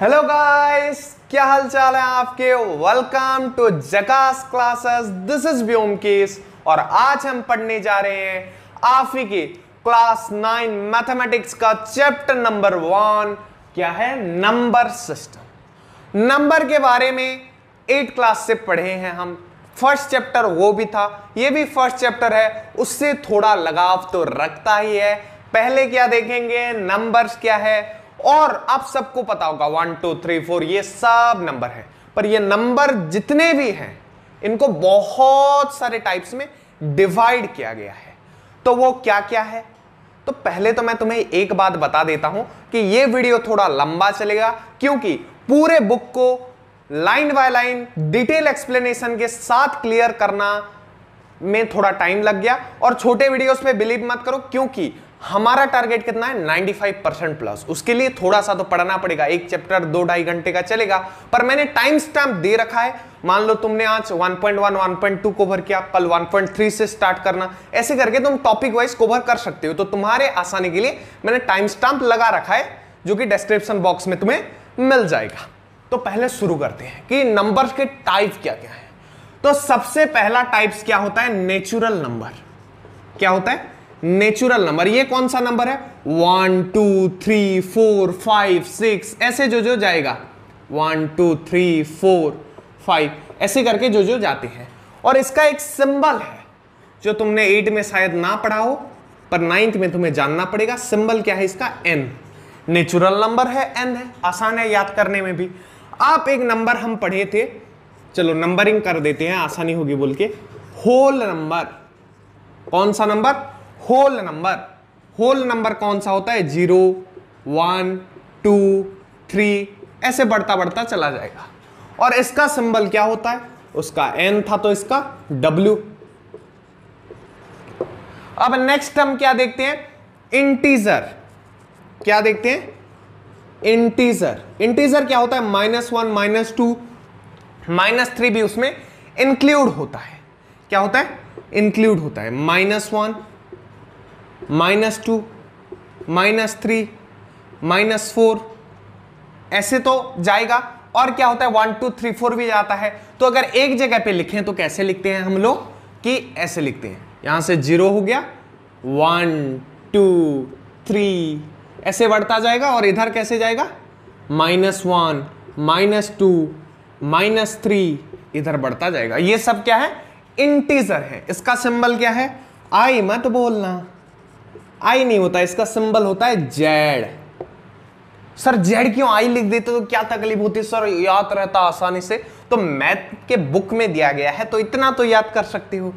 hello guys क्या हाल चाल है आपके welcome to Jhakaas classes this is केस और आज हम पढ़ने जा रहे हैं आफी के क्लास नाइन मैथमेटिक्स का चैप्टर नंबर वन क्या है नंबर सिस्टम नंबर के बारे में एट क्लास से पढ़े हैं हम फर्स्ट चैप्टर वो भी था ये भी फर्स्ट चैप्टर है उससे थोड़ा लगाव तो रखता ही है पहले क्या देखेंगे नंबर्स क्या है और आप सबको पता होगा वन टू थ्री फोर ये सब नंबर है पर ये नंबर जितने भी हैं इनको बहुत सारे टाइप्स में डिवाइड किया गया है तो वो क्या क्या है तो पहले तो मैं तुम्हें एक बात बता देता हूं कि ये वीडियो थोड़ा लंबा चलेगा क्योंकि पूरे बुक को line by line detail explanation के साथ क्लियर करना में थोड़ा टाइम लग गया और छोटे वीडियोस में बिलीव मत करो क्योंकि हमारा टारगेट कितना है 95 परसेंट प्लस उसके लिए थोड़ा सा तो पढ़ना पड़ेगा एक चैप्टर दो ढाई घंटे का चलेगा पर मैंने टाइम स्टैम्प दे रखा है मान लो तुमने आज 1.1 1.2 कोवर किया कल 1.3 से स्टार्ट करना ऐसे करके तुम टॉपिक वाइज कोवर कर सकते हो तो तुम्हारे आसानी के लिए मैंने टाइम स्टैम्प लगा रखा है जो कि डिस्क्रिप्शन बॉक्स में तुम्हें मिल जाएगा तो पहले शुरू करते हैं कि नंबर के टाइप क्या क्या है तो सबसे पहला टाइप्स क्या होता है नेचुरल नंबर क्या होता है नेचुरल नंबर ये कौन सा नंबर है one two three four five six ऐसे जो जो जाएगा one two three four five ऐसे करके जो जो जाते हैं और इसका एक सिंबल है जो तुमने एट में शायद ना पढ़ा हो पर नाइन्थ में तुम्हें जानना पड़ेगा सिंबल क्या है इसका एन नेचुरल नंबर है एन है आसान है याद करने में भी आप एक नंबर हम पढ़े थे चलो नंबरिंग कर देते हैं आसानी होगी बोल के होल नंबर कौन सा number whole number whole number कौन सा होता है जीरो वन टू थ्री ऐसे बढ़ता बढ़ता चला जाएगा और इसका सिंबल क्या होता है उसका एन था तो इसका डब्ल्यू अब नेक्स्ट हम क्या देखते हैं इंटीजर क्या देखते हैं इंटीजर इंटीजर क्या होता है minus one minus two minus three भी उसमें इंक्लूड होता है क्या होता है इंक्लूड होता है minus one minus two minus three minus four ऐसे तो जाएगा और क्या होता है वन टू थ्री फोर भी जाता है तो अगर एक जगह पे लिखें तो कैसे लिखते हैं हम लोग कि ऐसे लिखते हैं यहां से जीरो हो गया वन टू थ्री ऐसे बढ़ता जाएगा और इधर कैसे जाएगा minus one minus two minus three इधर बढ़ता जाएगा ये सब क्या है इंटीजर है इसका सिंबल क्या है आई मत बोलना आई नहीं होता इसका सिंबल होता है जेड सर जेड क्यों आई लिख देते तो क्या तकलीफ होती सर याद रहता आसानी से तो मैथ के बुक में दिया गया है तो इतना तो याद कर सकते हो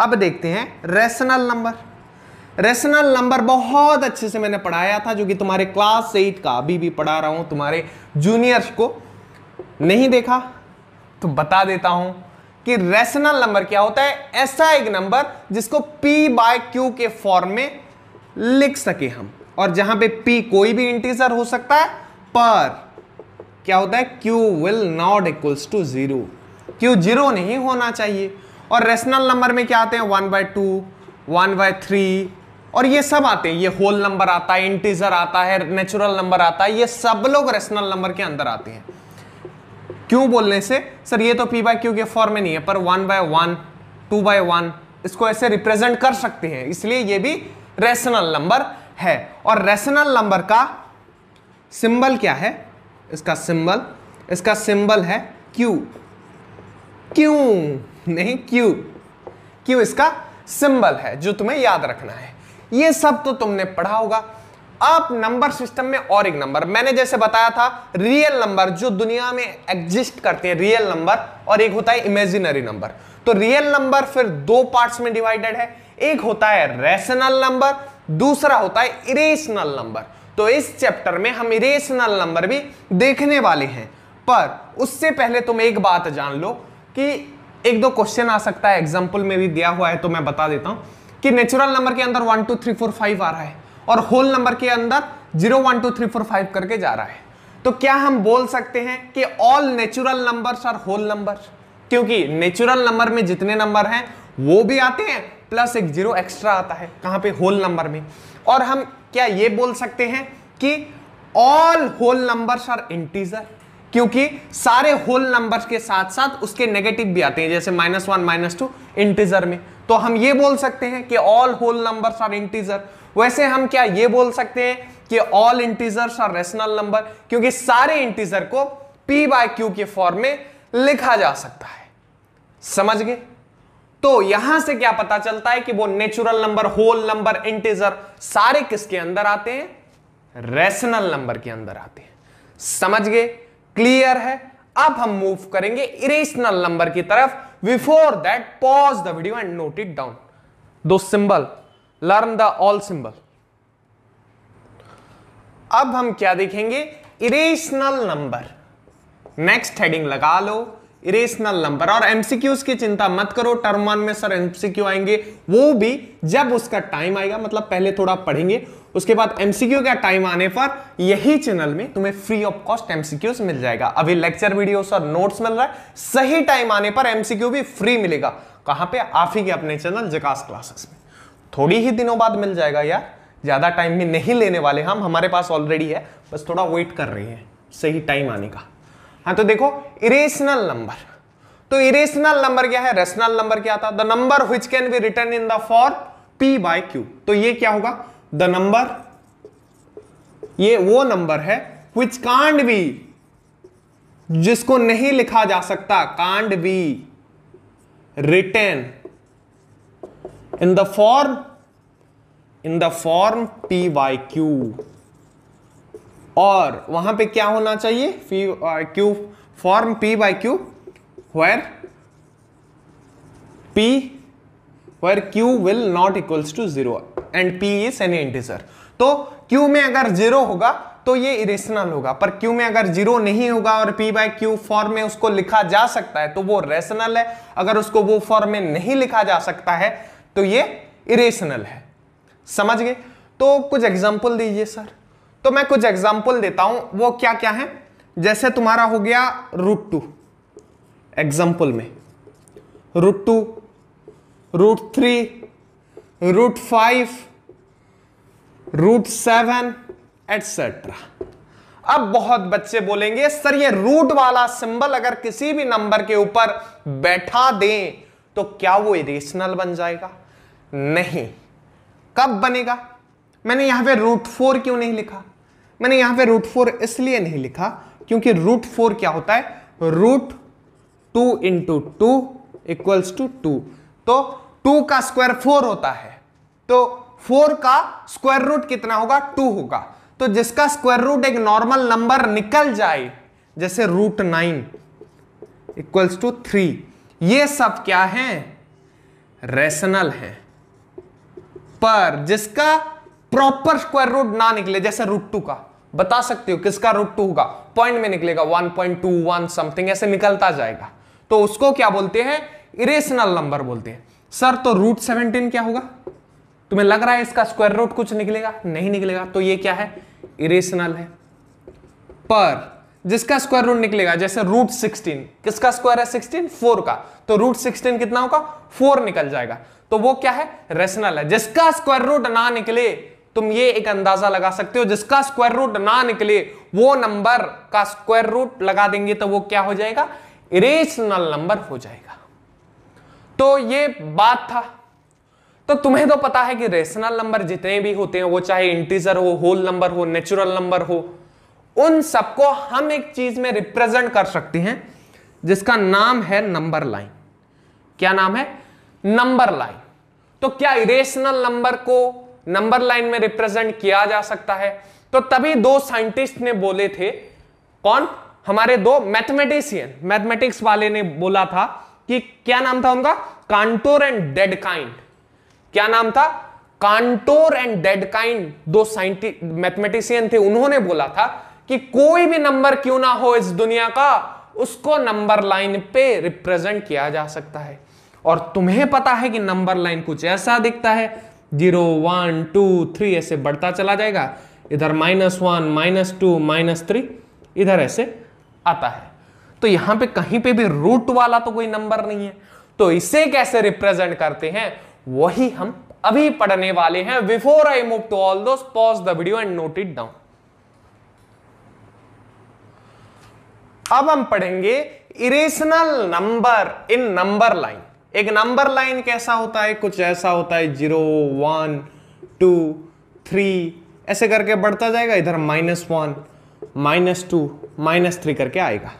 अब देखते हैं रेशनल नंबर रेशनल नंबर बहुत अच्छे से मैंने पढ़ाया था जो कि तुम्हारे क्लास एट का अभी भी पढ़ा रहा हूं तुम्हारे जूनियर्स को नहीं देखा तो बता देता हूं कि रेशनल नंबर क्या होता है ऐसा एक नंबर जिसको पी बाय क्यू के फॉर्म में लिख सके हम और जहां पे p कोई भी इंटीजर हो सकता है पर क्या होता है q will not equals to zero q zero नहीं होना चाहिए और रेशनल नंबर में क्या आते हैं one by two one by three और ये सब आते हैं ये होल नंबर आता है इंटीजर आता है नेचुरल नंबर आता है ये सब लोग रेशनल नंबर के अंदर आते हैं क्यों बोलने से सर ये तो पी बाय क्यू के फॉर्म में नहीं है पर one by one two by one इसको ऐसे रिप्रेजेंट कर सकते हैं इसलिए ये भी रेशनल नंबर है और रेशनल नंबर का सिंबल क्या है इसका सिंबल इसका सिंबल है क्यू क्यू नहीं क्यू क्यू इसका सिंबल है जो तुम्हें याद रखना है ये सब तो तुमने पढ़ा होगा अब नंबर सिस्टम में और एक नंबर मैंने जैसे बताया था रियल नंबर जो दुनिया में एग्जिस्ट करते हैं रियल नंबर और एक होता है इमेजिनरी नंबर तो रियल नंबर फिर दो पार्ट्स में डिवाइडेड है एक होता है रेशनल नंबर दूसरा होता है इरेशनल नंबर तो इस चैप्टर में हम इरेशनल नंबर भी देखने वाले हैं पर उससे पहले तुम एक बात जान लो कि एक दो क्वेश्चन आ सकता है एग्जाम्पल में भी दिया हुआ है तो मैं बता देता हूं कि नेचुरल नंबर के अंदर one two three four five आ रहा है और होल नंबर के अंदर zero one two three four five करके जा रहा है तो क्या हम बोल सकते हैं कि all natural numbers are whole numbers क्योंकि नेचुरल नंबर में जितने नंबर हैं वो भी आते हैं प्लस एक जीरो एक्स्ट्रा आता है कहाँ पे होल नंबर में और हम क्या ये बोल सकते हैं कि all whole numbers are integer क्योंकि सारे होल नंबर्स के साथ साथ उसके नेगेटिव भी आते हैं जैसे minus one minus two integer में तो हम ये बोल सकते हैं कि all whole numbers are integer वैसे हम क्या ये बोल सकते हैं कि all integers are rational number क्योंकि सारे इंटीजर को पी बाय क्यू के फॉर्म में लिखा जा सकता है समझ गए तो यहां से क्या पता चलता है कि वो natural number whole number integer सारे किसके अंदर आते हैं रेशनल नंबर के अंदर आते हैं समझ गए क्लियर है अब हम मूव करेंगे इरेशनल नंबर की तरफ before that pause the video and note it down दो symbol learn the all symbol अब हम क्या देखेंगे इरेशनल नंबर नेक्स्ट हेडिंग लगा लो इरेशनल नंबर और एमसीक्यूज की चिंता मत करो टर्म वन में सर एमसीक्यू आएंगे वो भी जब उसका टाइम आएगा मतलब पहले थोड़ा पढ़ेंगे उसके बाद एमसीक्यू का टाइम आने पर यही चैनल में तुम्हें फ्री ऑफ कॉस्ट एमसीक्यूज मिल जाएगा अभी लेक्चर वीडियो और नोट्स मिल रहा है सही टाइम आने पर एमसीक्यू भी फ्री मिलेगा कहां पे आप ही के अपने चैनल जकास क्लासेस में थोड़ी ही दिनों बाद मिल जाएगा यार ज्यादा टाइम भी नहीं लेने वाले हम हमारे पास ऑलरेडी है बस थोड़ा वेट कर रहे हैं सही टाइम आने का हाँ तो देखो इरेशनल नंबर तो इरेशनल नंबर क्या है रेशनल नंबर क्या था the number which can be written in the form P by Q तो ये क्या होगा द नंबर ये वो नंबर है विच कांड बी जिसको नहीं लिखा जा सकता can be written in the form in the form p by q और वहां पे क्या होना चाहिए P Q form P by Q where P where Q will not equals to zero and P is any integer तो Q में अगर zero होगा तो ये इरेशनल होगा पर क्यू में अगर जीरो नहीं होगा और पी बाई क्यू फॉर्म में उसको लिखा जा सकता है तो वो रेशनल है अगर उसको वो फॉर्म में नहीं लिखा जा सकता है तो ये इरेशनल है समझ गए तो कुछ एग्जाम्पल दीजिए सर तो मैं कुछ एग्जाम्पल देता हूं वो क्या क्या है जैसे तुम्हारा हो गया रूट टू एग्जाम्पल में root two root three root five root seven etcetera अब बहुत बच्चे बोलेंगे सर ये रूट वाला सिंबल अगर किसी भी नंबर के ऊपर बैठा दें तो क्या वो इरेशनल बन जाएगा नहीं कब बनेगा मैंने यहां पे रूट फोर क्यों नहीं लिखा मैंने यहां पे रूट फोर इसलिए नहीं लिखा क्योंकि रूट फोर क्या होता है root two into two equals to two two two का स्क्वायर फोर होता है तो फोर का स्क्वायर रूट कितना होगा टू होगा तो जिसका स्क्वायर रूट एक नॉर्मल नंबर निकल जाए जैसे root nine equals to three ये सब क्या है रेशनल है पर जिसका प्रॉपर स्क्वायर रूट ना निकले जैसे रूट टू का बता सकते हो किसका रूट टू होगा पॉइंट में निकलेगा one point two one something ऐसे निकलता जाएगा तो उसको क्या बोलते हैं इरेशनल नंबर बोलते हैं सर तो रूट सेवनटीन क्या होगा तुम्हें लग रहा है इसका स्क्वायर रूट कुछ निकलेगा नहीं निकलेगा तो ये क्या है इरेशनल है पर जिसका स्क्वायर रूट निकलेगा जैसे रूट सिक्सटीन किसका स्क्वायर है सिक्सटीन फोर का तो रूट सिक्सटीन कितना होगा फोर निकल जाएगा तो वो क्या है रेशनल है जिसका स्क्वायर रूट ना निकले तुम ये एक अंदाजा लगा सकते हो जिसका स्क्वायर रूट ना निकले वो नंबर का स्क्वायर रूट लगा देंगे तो वो क्या हो जाएगा इरेशनल नंबर हो जाएगा तो ये बात था तो तुम्हें तो पता है कि रेशनल नंबर जितने भी होते हैं वो चाहे इंटीजर हो होल नंबर हो नेचुरल नंबर हो उन सबको हम एक चीज में रिप्रेजेंट कर सकते हैं जिसका नाम है नंबर लाइन क्या नाम है नंबर लाइन तो क्या इरेशनल नंबर को नंबर लाइन में रिप्रेजेंट किया जा सकता है तो तभी दो साइंटिस्ट ने बोले थे कौन हमारे दो मैथमेटिशियन मैथमेटिक्स वाले ने बोला था कि क्या नाम था उनका कांटोर एंड डेडकाइंड क्या नाम था कांटोर एंड काइंड दो साइंटिस्ट मैथमेटिशियन थे उन्होंने बोला था कि कोई भी नंबर क्यों ना हो इस दुनिया का उसको नंबर लाइन पे रिप्रेजेंट किया जा सकता है और तुम्हें पता है कि नंबर लाइन कुछ ऐसा दिखता है जीरो वन टू थ्री ऐसे बढ़ता चला जाएगा इधर minus one minus two minus three इधर ऐसे आता है तो यहां पे कहीं पे भी रूट वाला तो कोई नंबर नहीं है तो इसे कैसे रिप्रेजेंट करते हैं वही हम अभी पढ़ने वाले हैं before I move to all दोस्त pause the video and note it down अब हम पढ़ेंगे irrational number in number line एक नंबर लाइन कैसा होता है कुछ ऐसा होता है जीरो वन टू थ्री ऐसे करके बढ़ता जाएगा इधर minus one minus two minus three करके आएगा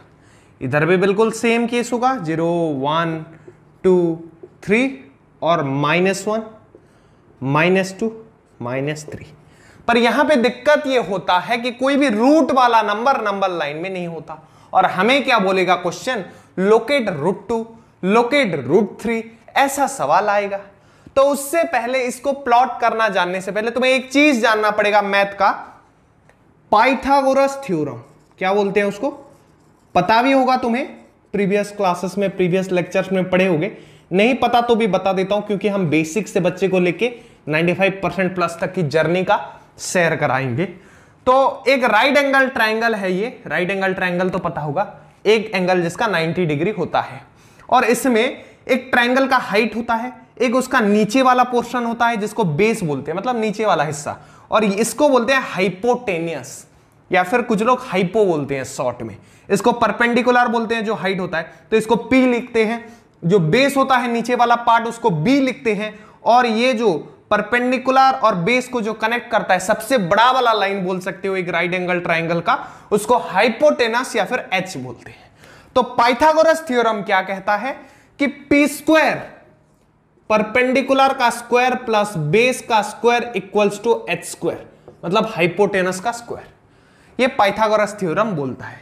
इधर भी बिल्कुल सेम केस होगा जीरो वन टू थ्री और minus one minus two minus three पर यहां पे दिक्कत ये होता है कि कोई भी रूट वाला नंबर नंबर लाइन में नहीं होता और हमें क्या बोलेगा question locate root two locate root three ऐसा सवाल आएगा तो उससे पहले इसको प्लॉट करना जानने से पहले तुम्हें एक चीज जानना पड़ेगा मैथ का पाइथागोरस थ्योरम क्या बोलते हैं उसको पता भी होगा तुम्हें प्रीवियस क्लासेस में प्रीवियस लेक्चर्स में पढ़े होंगे नहीं पता तो भी बता देता हूं क्योंकि हम बेसिक से बच्चे को लेके 95 परसेंट प्लस तक की जर्नी का शेयर कराएंगे तो एक राइट एंगल ट्राइंगल है ये राइट एंगल ट्राइंगल तो पता होगा एक एंगल जिसका नाइनटी डिग्री होता है और इसमें एक ट्रायंगल का हाइट होता है एक उसका नीचे वाला पोर्शन होता है जिसको बेस बोलते हैं मतलब नीचे वाला हिस्सा और इसको बोलते हैं हाइपोटेनियस या फिर कुछ लोग हाइपो बोलते हैं शॉर्ट में इसको परपेंडिकुलर बोलते हैं जो हाइट होता है तो इसको पी लिखते हैं जो बेस होता है नीचे वाला पार्ट उसको बी लिखते हैं और ये जो परपेंडिकुलर और बेस को जो कनेक्ट करता है सबसे बड़ा वाला लाइन बोल सकते हो एक राइट एंगल ट्राइंगल का उसको हाइपोटेनस या फिर एच बोलते हैं तो पाइथागोरस थ्योरम क्या कहता है कि पी स्क्वायर परपेंडिकुलर का स्क्वायर प्लस बेस का square equals to H square मतलब हाइपोटेनस का स्क्वायर ये पाइथागोरस थ्योरम बोलता है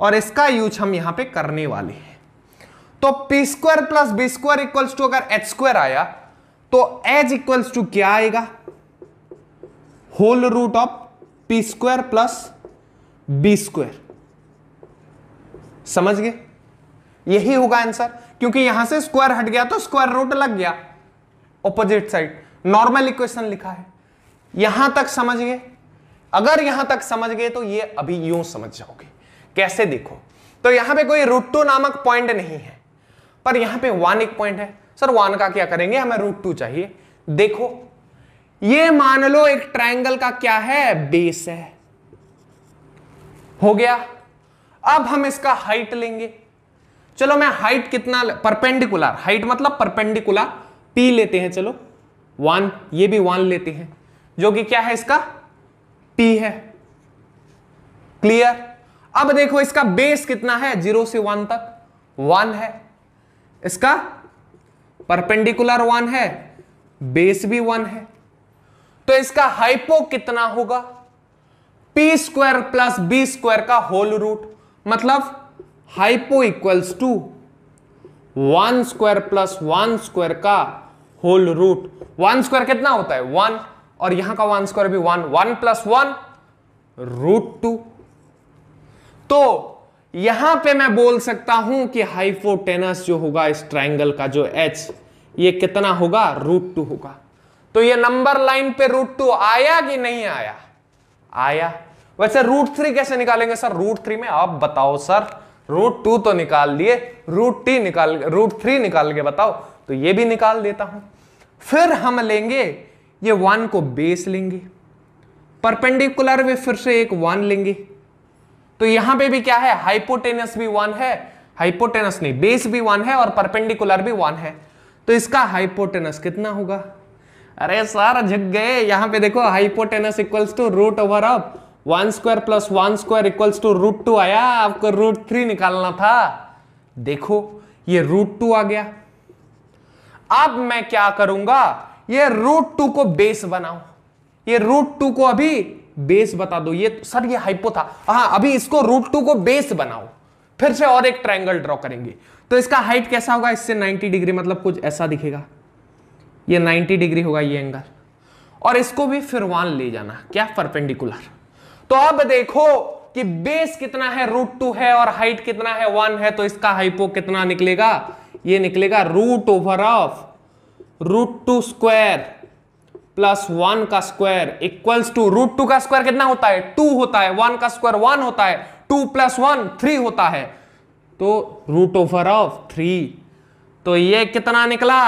और इसका यूज हम यहां पे करने वाले हैं तो P square plus B square equals to अगर एच स्क्वायर आया तो एच इक्वल्स टू क्या आएगा whole root of P square plus B square समझ गए यही होगा आंसर क्योंकि यहां से स्क्वायर हट गया तो स्क्वायर रूट लग गया ऑपोजिट साइड नॉर्मल इक्वेशन लिखा है यहां तक समझ गए अगर यहां तक समझ गए तो ये अभी यूं समझ जाओगे कैसे देखो तो यहां पे कोई रूट टू नामक पॉइंट नहीं है पर यहां पे वन एक पॉइंट है सर वन का क्या करेंगे हमें रूट टू चाहिए देखो ये मान लो एक ट्राइंगल का क्या है बेस है हो गया अब हम इसका हाइट लेंगे चलो मैं हाइट कितना परपेंडिकुलर हाइट मतलब परपेंडिकुलर पी लेते हैं चलो वन ये भी वन लेते हैं जो कि क्या है इसका पी है क्लियर अब देखो इसका बेस कितना है जीरो से वन तक वन है इसका परपेंडिकुलर वन है बेस भी वन है तो इसका हाइपो कितना होगा P square plus B square का होल रूट मतलब hypo equals to one square plus one square का होल रूट वन स्क्वायर कितना होता है वन और यहां का वन स्क्वायर भी one one plus one root two तो यहां पे मैं बोल सकता हूं कि हाइपोटेनस जो होगा इस ट्राइंगल का जो एच ये कितना होगा रूट टू होगा तो ये नंबर लाइन पे रूट टू आया कि नहीं आया आया वैसे रूट थ्री कैसे निकालेंगे सर रूट थ्री में आप बताओ सर रूट टू तो निकाल लिए रूट टी निकाल रूट थ्री निकाल के बताओ तो ये भी निकाल देता हूं फिर हम लेंगे ये वन को बेस लेंगे परपेंडिकुलर में फिर से एक वन लेंगे तो यहां पे भी क्या है हाइपोटेनस भी वन है हाइपोटेनस नहीं बेस भी वन है और परपेंडिकुलर भी वन है तो इसका हाइपोटेनस कितना होगा अरे सर झक गए यहां पे देखो hypotenuse equals to root over of one square plus one square equals to root two आया आपको रूट थ्री निकालना था देखो ये रूट टू आ गया अब मैं क्या करूंगा ये रूट टू को बेस बनाओ ये रूट टू को अभी बेस बता दो ये सर ये हाइपो था हाँ अभी इसको रूट टू को बेस बनाओ फिर से और एक ट्रायंगल ड्रॉ करेंगे तो इसका हाइट कैसा होगा इससे 90 डिग्री मतलब कुछ ऐसा दिखेगा ये 90 डिग्री होगा ये एंगल और इसको भी फिर वन ले जाना क्या परपेंडिकुलर तो अब देखो कि बेस कितना है रूट टू है और हाइट कितना है वन है तो इसका हाइपो कितना निकलेगा ये निकलेगा root over of root two square plus one का square equals to root two का स्क्वायर कितना होता है टू होता है वन का स्क्वायर वन होता है टू प्लस वन थ्री होता है तो रूट ओवर ऑफ थ्री तो ये कितना निकला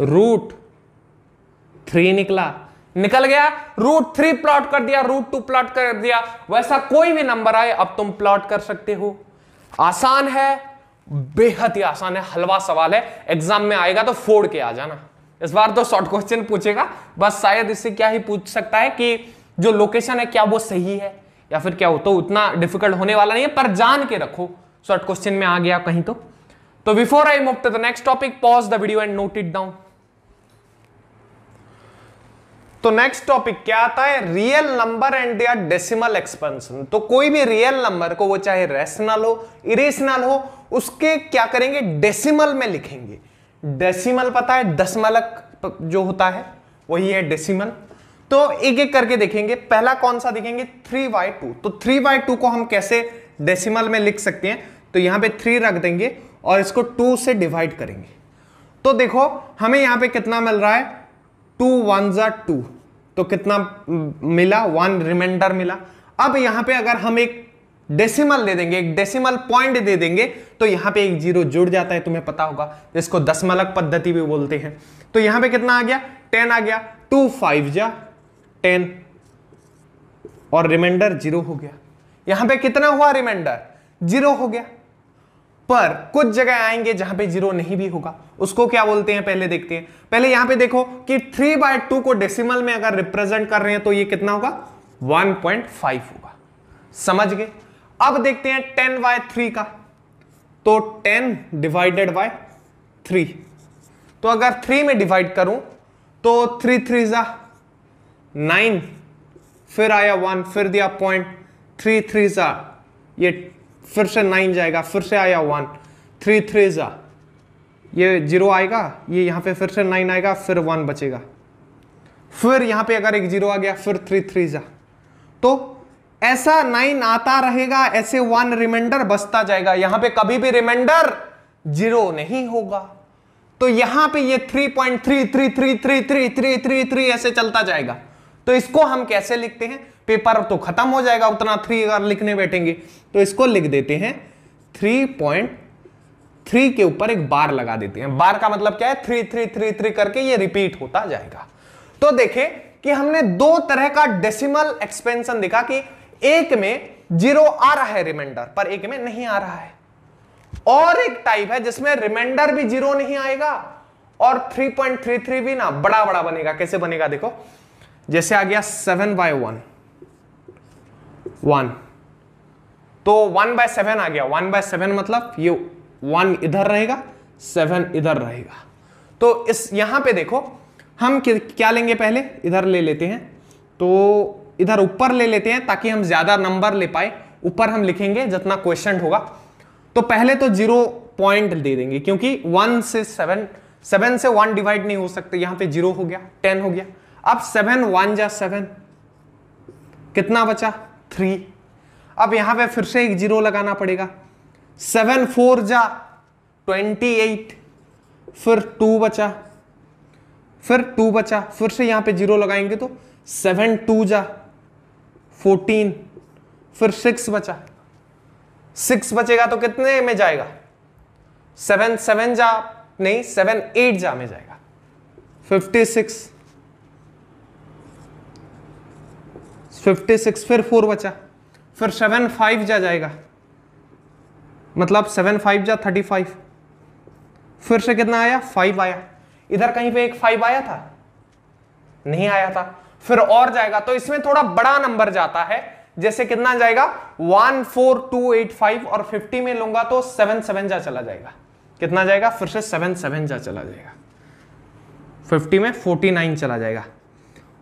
रूट थ्री निकला निकल गया रूट थ्री प्लॉट कर दिया रूट टू प्लॉट कर दिया वैसा कोई भी नंबर आए अब तुम प्लॉट कर सकते हो आसान है बेहद ही आसान है हलवा सवाल है एग्जाम में आएगा तो फोड़ के आ जाना इस बार तो शॉर्ट क्वेश्चन पूछेगा बस शायद इससे क्या ही पूछ सकता है कि जो लोकेशन है क्या वो सही है या फिर क्या हो तो उतना डिफिकल्ट होने वाला नहीं है पर जान के रखो शॉर्ट क्वेश्चन में आ गया कहीं तो तो before I move to the next topic pause the video and note it down तो नेक्स्ट टॉपिक क्या आता है real number and their decimal expansion तो कोई भी रियल नंबर को वो चाहे रेशनल हो इरेशनल हो उसके क्या करेंगे डेसिमल में लिखेंगे डेसिमल पता है दशमलक जो होता है वही है डेसिमल तो एक एक करके देखेंगे पहला कौन सा देखेंगे थ्री बाई टू तो थ्री बाई टू को हम कैसे डेसिमल में लिख सकते हैं तो यहां पे थ्री रख देंगे और इसको टू से डिवाइड करेंगे तो देखो हमें यहां पे कितना मिल रहा है टू वन जा टू तो कितना मिला वन रिमाइंडर मिला अब यहां पे अगर हम एक डेसिमल दे देंगे एक डेसिमल पॉइंट दे देंगे तो यहां पे एक जीरो जुड़ जाता है तुम्हें पता होगा इसको दसमलक पद्धति भी बोलते हैं तो यहां पे कितना आ गया टेन आ गया टू फाइव जा टेन और रिमाइंडर जीरो हो गया यहां पे कितना हुआ रिमाइंडर जीरो हो गया पर कुछ जगह आएंगे जहां पे जीरो नहीं भी होगा उसको क्या बोलते हैं पहले देखते हैं पहले यहां पे देखो कि थ्री बाय टू को डेसिमल में अगर रिप्रेजेंट कर रहे हैं तो ये कितना होगा 1.5 होगा समझ गए अब देखते हैं टेन बाय थ्री का तो टेन डिवाइडेड बाय थ्री तो अगर थ्री में डिवाइड करूं तो थ्री थ्री जा नाइन फिर आया वन फिर दिया पॉइंट थ्री थ्री जा ये फिर से नाइन जाएगा फिर से आया वन थ्री थ्री ज़ा ये जीरो आएगा ये यहाँ पे फिर से नाइन आएगा फिर वन बचेगा फिर यहाँ पे अगर एक जीरो आ गया फिर थ्री थ्री ज़ा तो ऐसा नाइन आता रहेगा ऐसे वन रिमाइंडर बचता जाएगा यहाँ पे कभी भी रिमाइंडर जीरो नहीं होगा तो यहां पे ये three point three three three three three three three three ऐसे चलता जाएगा तो इसको हम कैसे लिखते हैं पेपर तो खत्म हो जाएगा उतना थ्री अगर लिखने बैठेंगे तो इसको लिख देते हैं थ्री पॉइंट थ्री के ऊपर एक बार लगा देते हैं बार का मतलब क्या है थ्री थ्री थ्री थ्री करके ये रिपीट होता जाएगा तो देखे कि हमने दो तरह का डेसिमल एक्सपेंशन देखा कि एक में जीरो आ रहा है रिमाइंडर पर एक में नहीं आ रहा है और एक टाइप है जिसमें रिमाइंडर भी जीरो नहीं आएगा और 3.33 भी ना बड़ा बड़ा बनेगा कैसे बनेगा देखो जैसे आ गया सेवन बाय वन वन तो वन बाय सेवन आ गया वन बाय सेवन मतलब ये वन इधर रहेगा सेवन इधर रहेगा तो इस यहां पे देखो हम क्या लेंगे पहले इधर ले लेते हैं तो इधर ऊपर ले लेते हैं ताकि हम ज्यादा नंबर ले पाए ऊपर हम लिखेंगे जितना क्वेश्चन होगा तो पहले तो जीरो पॉइंट दे देंगे क्योंकि वन से सेवन सेवन से वन डिवाइड नहीं हो सकते यहां पे जीरो हो गया टेन हो गया अब सेवन वन जा सेवन कितना बचा थ्री अब यहां पे फिर से एक जीरो लगाना पड़ेगा सेवन फोर जा ट्वेंटी एट फिर टू बचा फिर टू बचा फिर से यहां पे जीरो लगाएंगे तो सेवन टू जा फोर्टीन फिर सिक्स बचा सिक्स बचेगा तो कितने में जाएगा सेवन सेवन जा नहीं सेवन एट जा में जाएगा फिफ्टी सिक्स फिफ्टी सिक्स फिर फोर बचा फिर सेवन फाइव जा जाएगा मतलब सेवन फाइव जा थर्टी फाइव फिर से कितना आया फाइव आया इधर कहीं पे एक फाइव आया था नहीं आया था फिर और जाएगा तो इसमें थोड़ा बड़ा नंबर जाता है जैसे कितना जाएगा one four two eight five और फिफ्टी में लूंगा तो सेवन सेवन जा चला जाएगा कितना जाएगा फिर से सेवन सेवन जा चला जाएगा फिफ्टी में फोर्टी नाइन चला जाएगा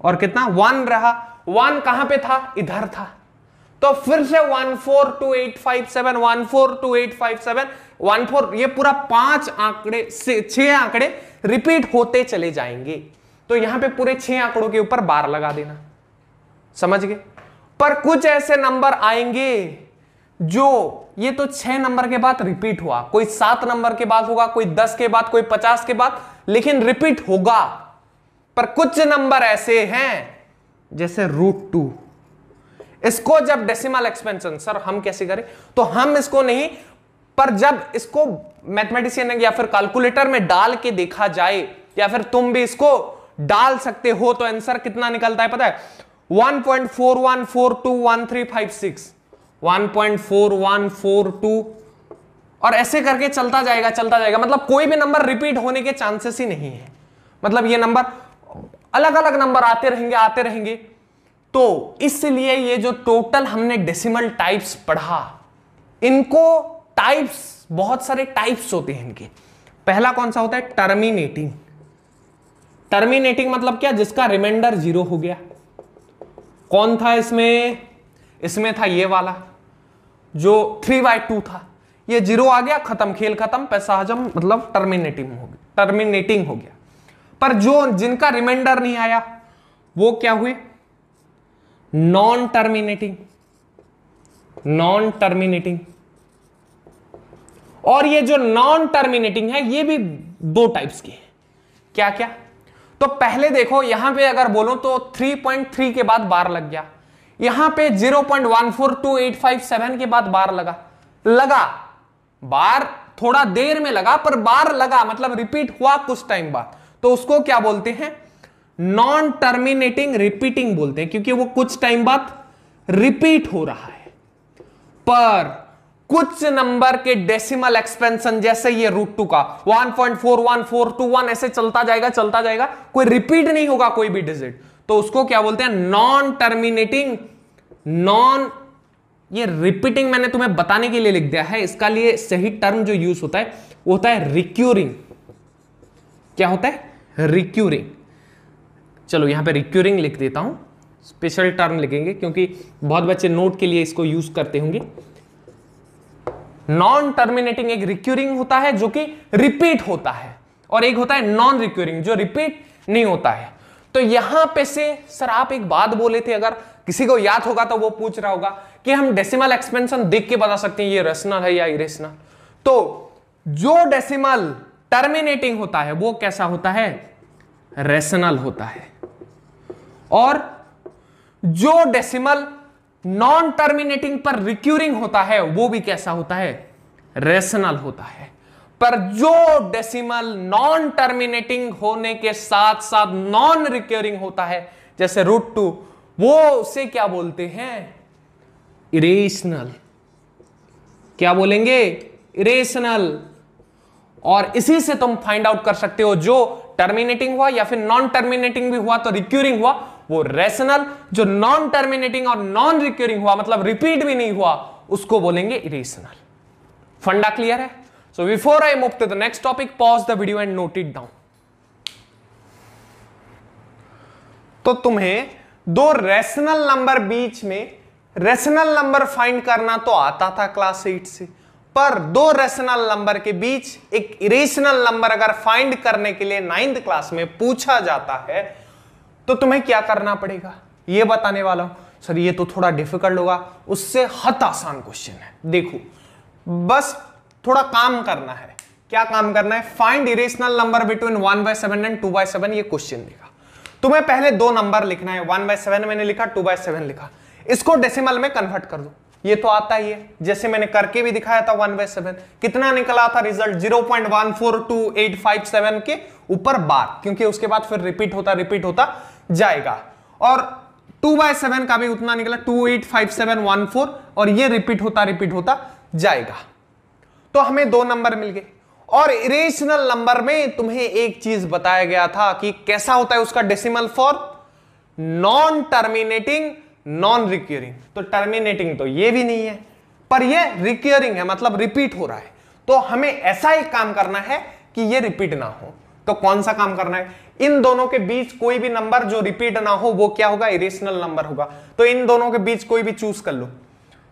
और कितना वन रहा वन कहां पे था इधर था तो फिर से one four two eight five seven one four two eight five seven one four ये पूरा पांच आंकड़े छह आंकड़े रिपीट होते चले जाएंगे तो यहां पे पूरे छह आंकड़ों के ऊपर बार लगा देना समझ गए पर कुछ ऐसे नंबर आएंगे जो ये तो छह नंबर के बाद रिपीट हुआ कोई सात नंबर के बाद होगा कोई दस के बाद कोई पचास के बाद लेकिन रिपीट होगा पर कुछ नंबर ऐसे हैं जैसे रूट टू इसको जब डेसिमल एक्सपेंशन सर हम कैसे करें तो हम इसको नहीं पर जब इसको मैथमेटिशियन या फिर कैलकुलेटर में डाल के देखा जाए या फिर तुम भी इसको डाल सकते हो तो आंसर कितना निकलता है पता है 1.41421356 1.4142 और ऐसे करके चलता जाएगा चलता जाएगा मतलब कोई भी नंबर रिपीट होने के चांसेस ही नहीं है मतलब ये नंबर अलग अलग नंबर आते रहेंगे आते रहेंगे तो इसलिए ये जो टोटल हमने डेसिमल टाइप्स पढ़ा इनको टाइप्स बहुत सारे टाइप्स होते हैं इनके पहला कौन सा होता है टर्मिनेटिंग टर्मिनेटिंग मतलब क्या जिसका रिमाइंडर जीरो हो गया कौन था इसमें इसमें था ये वाला जो थ्री बाय टू था ये जीरो आ गया खत्म खेल खत्म पैसा हजम मतलब टर्मिनेटिंग हो गया टर्मिनेटिंग हो गया पर जो जिनका रिमाइंडर नहीं आया वो क्या हुए नॉन टर्मिनेटिंग नॉन टर्मिनेटिंग और ये जो नॉन टर्मिनेटिंग है ये भी दो टाइप्स की है क्या क्या तो पहले देखो यहां पे अगर बोलो तो 3.3 के बाद बार लग गया यहां पे 0.142857 के बाद बार लगा लगा बार थोड़ा देर में लगा पर बार लगा मतलब रिपीट हुआ कुछ टाइम बाद तो उसको क्या बोलते हैं नॉन टर्मिनेटिंग रिपीटिंग बोलते हैं क्योंकि वो कुछ टाइम बाद रिपीट हो रहा है पर कुछ नंबर के डेसिमल एक्सपेंशन जैसे ये रूट टू का 1.41421 ऐसे चलता जाएगा चलता जाएगा कोई रिपीट नहीं होगा कोई भी डिजिट तो उसको क्या बोलते हैं नॉन टर्मिनेटिंग नॉन ये रिपीटिंग मैंने तुम्हें बताने के लिए लिख दिया है इसका लिए सही टर्म जो यूज होता है वो होता है रिक्यूरिंग क्या होता है रिक्यूरिंग चलो यहां पे रिक्यूरिंग लिख देता हूं स्पेशल टर्म लिखेंगे क्योंकि बहुत बच्चे नोट के लिए इसको यूज करते होंगे नॉन टर्मिनेटिंग एक रिक्यूरिंग होता है जो कि रिपीट होता है और एक होता है नॉन रिक्यूरिंग जो रिपीट नहीं होता है तो यहां पे से सर आप एक बात बोले थे अगर किसी को याद होगा तो वो पूछ रहा होगा कि हम डेसिमल एक्सपेंशन देख के बता सकते हैं ये रेशनल है या इरेशनल तो जो डेसिमल टर्मिनेटिंग होता है वो कैसा होता है रेशनल होता है और जो डेसिमल नॉन टर्मिनेटिंग पर रिक्यूरिंग होता है वो भी कैसा होता है रेशनल होता है पर जो डेसिमल नॉन टर्मिनेटिंग होने के साथ साथ नॉन रिक्योरिंग होता है जैसे रूट टू वो उसे क्या बोलते हैं इरेशनल क्या बोलेंगे इरेशनल और इसी से तुम फाइंड आउट कर सकते हो जो टर्मिनेटिंग हुआ या फिर नॉन टर्मिनेटिंग भी हुआ तो रिक्यूरिंग हुआ वो रेशनल जो नॉन टर्मिनेटिंग और नॉन रिक्यूरिंग हुआ मतलब रिपीट भी नहीं हुआ उसको बोलेंगे इरेशनल फंडा क्लियर है so before I move to the next topic pause the video and note it down तो तुम्हें दो रेशनल नंबर बीच में रेशनल नंबर फाइंड करना तो आता था क्लास एट से पर दो रेशनल नंबर के बीच एक इरेशनल नंबर अगर फाइंड करने के लिए नाइन्थ क्लास में पूछा जाता है तो तुम्हें क्या करना पड़ेगा यह बताने वाला हूं सर ये तो थोड़ा डिफिकल्ट होगा उससे हत आसान क्वेश्चन है देखो बस थोड़ा काम करना है क्या काम करना है find irrational number between one by seven and two by seven ये क्वेश्चन देगा तुम्हें पहले दो नंबर लिखना है वन बाय सेवन मैंने लिखा टू बाय सेवन लिखा इसको डेसिमल में कन्वर्ट कर दो ये तो आता ही है जैसे मैंने करके भी दिखाया था वन बाई सेवन कितना निकला था result zero point one four two eight five seven के ऊपर बार क्योंकि उसके बाद फिर रिपीट होता रिपीट होता जाएगा और टू बाय सेवन का भी उतना निकला two eight five seven one four और ये रिपीट होता रिपीट होता जाएगा तो हमें दो नंबर मिल गए और इरेशनल नंबर में तुम्हें एक चीज बताया गया था कि कैसा होता है उसका decimal form non terminating non recurring तो टर्मिनेटिंग तो ये भी नहीं है पर ये रिक्योरिंग है मतलब रिपीट हो रहा है तो हमें ऐसा एक काम करना है कि ये रिपीट ना हो तो कौन सा काम करना है इन दोनों के बीच कोई भी नंबर जो रिपीट ना हो वो क्या होगा इरेशनल नंबर होगा तो इन दोनों के बीच कोई भी चूज कर लो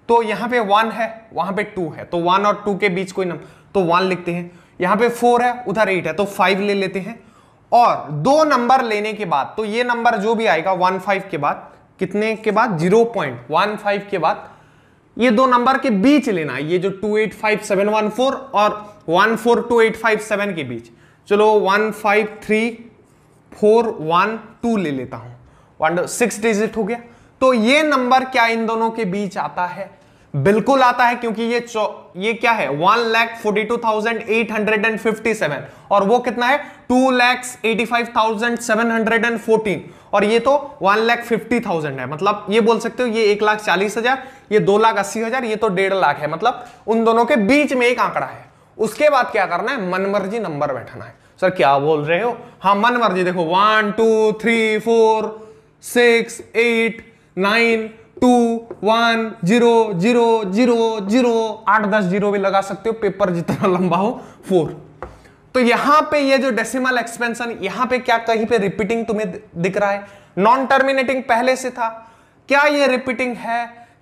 तो यहां पे वन है वहां पे टू है तो वन और टू के बीच कोई नंबर तो वन लिखते हैं यहां पे फोर है उधर एट है तो फाइव ले लेते हैं और दो नंबर लेने के बाद तो ये नंबर जो भी आएगा वन फाइव के बाद कितने के बाद जीरो पॉइंट वन फाइव के बाद ये दो नंबर के बीच लेना ये जो two eight five seven one four और one four two eight five seven के बीच चलो one five three four one two ले लेता हूं सिक्स डिजिट हो गया तो ये नंबर क्या इन दोनों के बीच आता है बिल्कुल आता है क्योंकि ये ये क्या है one lakh forty two thousand eight hundred and fifty seven और वो कितना है two lakh eighty five thousand seven hundred and fourteen और ये तो वन लैख फिफ्टी थाउजेंड है मतलब ये बोल सकते हो ये एक लाख चालीस हजार ये दो लाख अस्सी हजार ये तो डेढ़ लाख है मतलब उन दोनों के बीच में एक आंकड़ा है उसके बाद क्या करना है मनमर्जी नंबर बैठाना है सर क्या बोल रहे हो हाँ मनमर्जी देखो one two three four six eight nine two one zero zero zero zero आठ दस जीरो भी लगा सकते हो पेपर जितना लंबा हो फोर तो यहां पे ये जो डेसिमल एक्सपेंशन यहां पे क्या कहीं पे रिपीटिंग तुम्हें दिख रहा है नॉन टर्मिनेटिंग पहले से था क्या ये रिपीटिंग है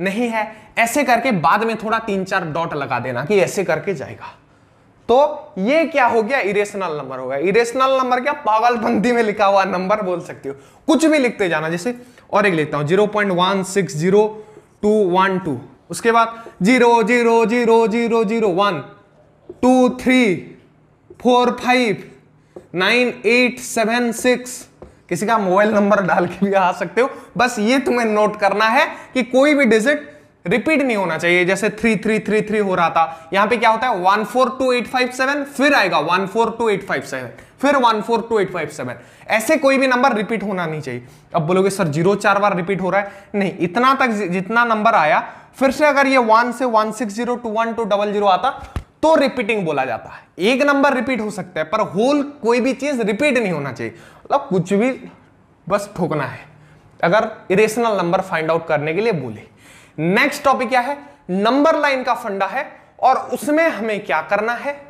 नहीं है ऐसे करके बाद में थोड़ा तीन चार डॉट लगा देना कि ऐसे करके जाएगा तो ये क्या हो गया इरेशनल नंबर हो गया इरेशनल नंबर क्या पागलबंदी में लिखा हुआ नंबर बोल सकते हो कुछ भी लिखते जाना जैसे और एक लिखता हूँ zero point one six zero two one two उसके बाद zero zero zero zero zero one two three four five nine eight seven six किसी का मोबाइल नंबर डाल के भी आ सकते हो बस ये तुम्हें नोट करना है कि कोई भी डिजिट रिपीट नहीं होना चाहिए जैसे थ्री थ्री थ्री थ्री हो रहा था यहां पे क्या होता है one four two eight five seven फिर आएगा one four two eight five seven फिर one four two eight five seven ऐसे कोई भी नंबर रिपीट होना नहीं चाहिए अब बोलोगे सर जीरो चार बार रिपीट हो रहा है नहीं इतना तक जितना नंबर आया फिर से अगर ये वन से one six zero two one two double zero आता तो रिपीटिंग बोला जाता है एक नंबर रिपीट हो सकता है पर होल कोई भी चीज रिपीट नहीं होना चाहिए मतलब कुछ भी बस ठोकना है अगर इरेशनल नंबर फाइंड आउट करने के लिए बोले नेक्स्ट टॉपिक क्या है नंबर लाइन का फंडा है और उसमें हमें क्या करना है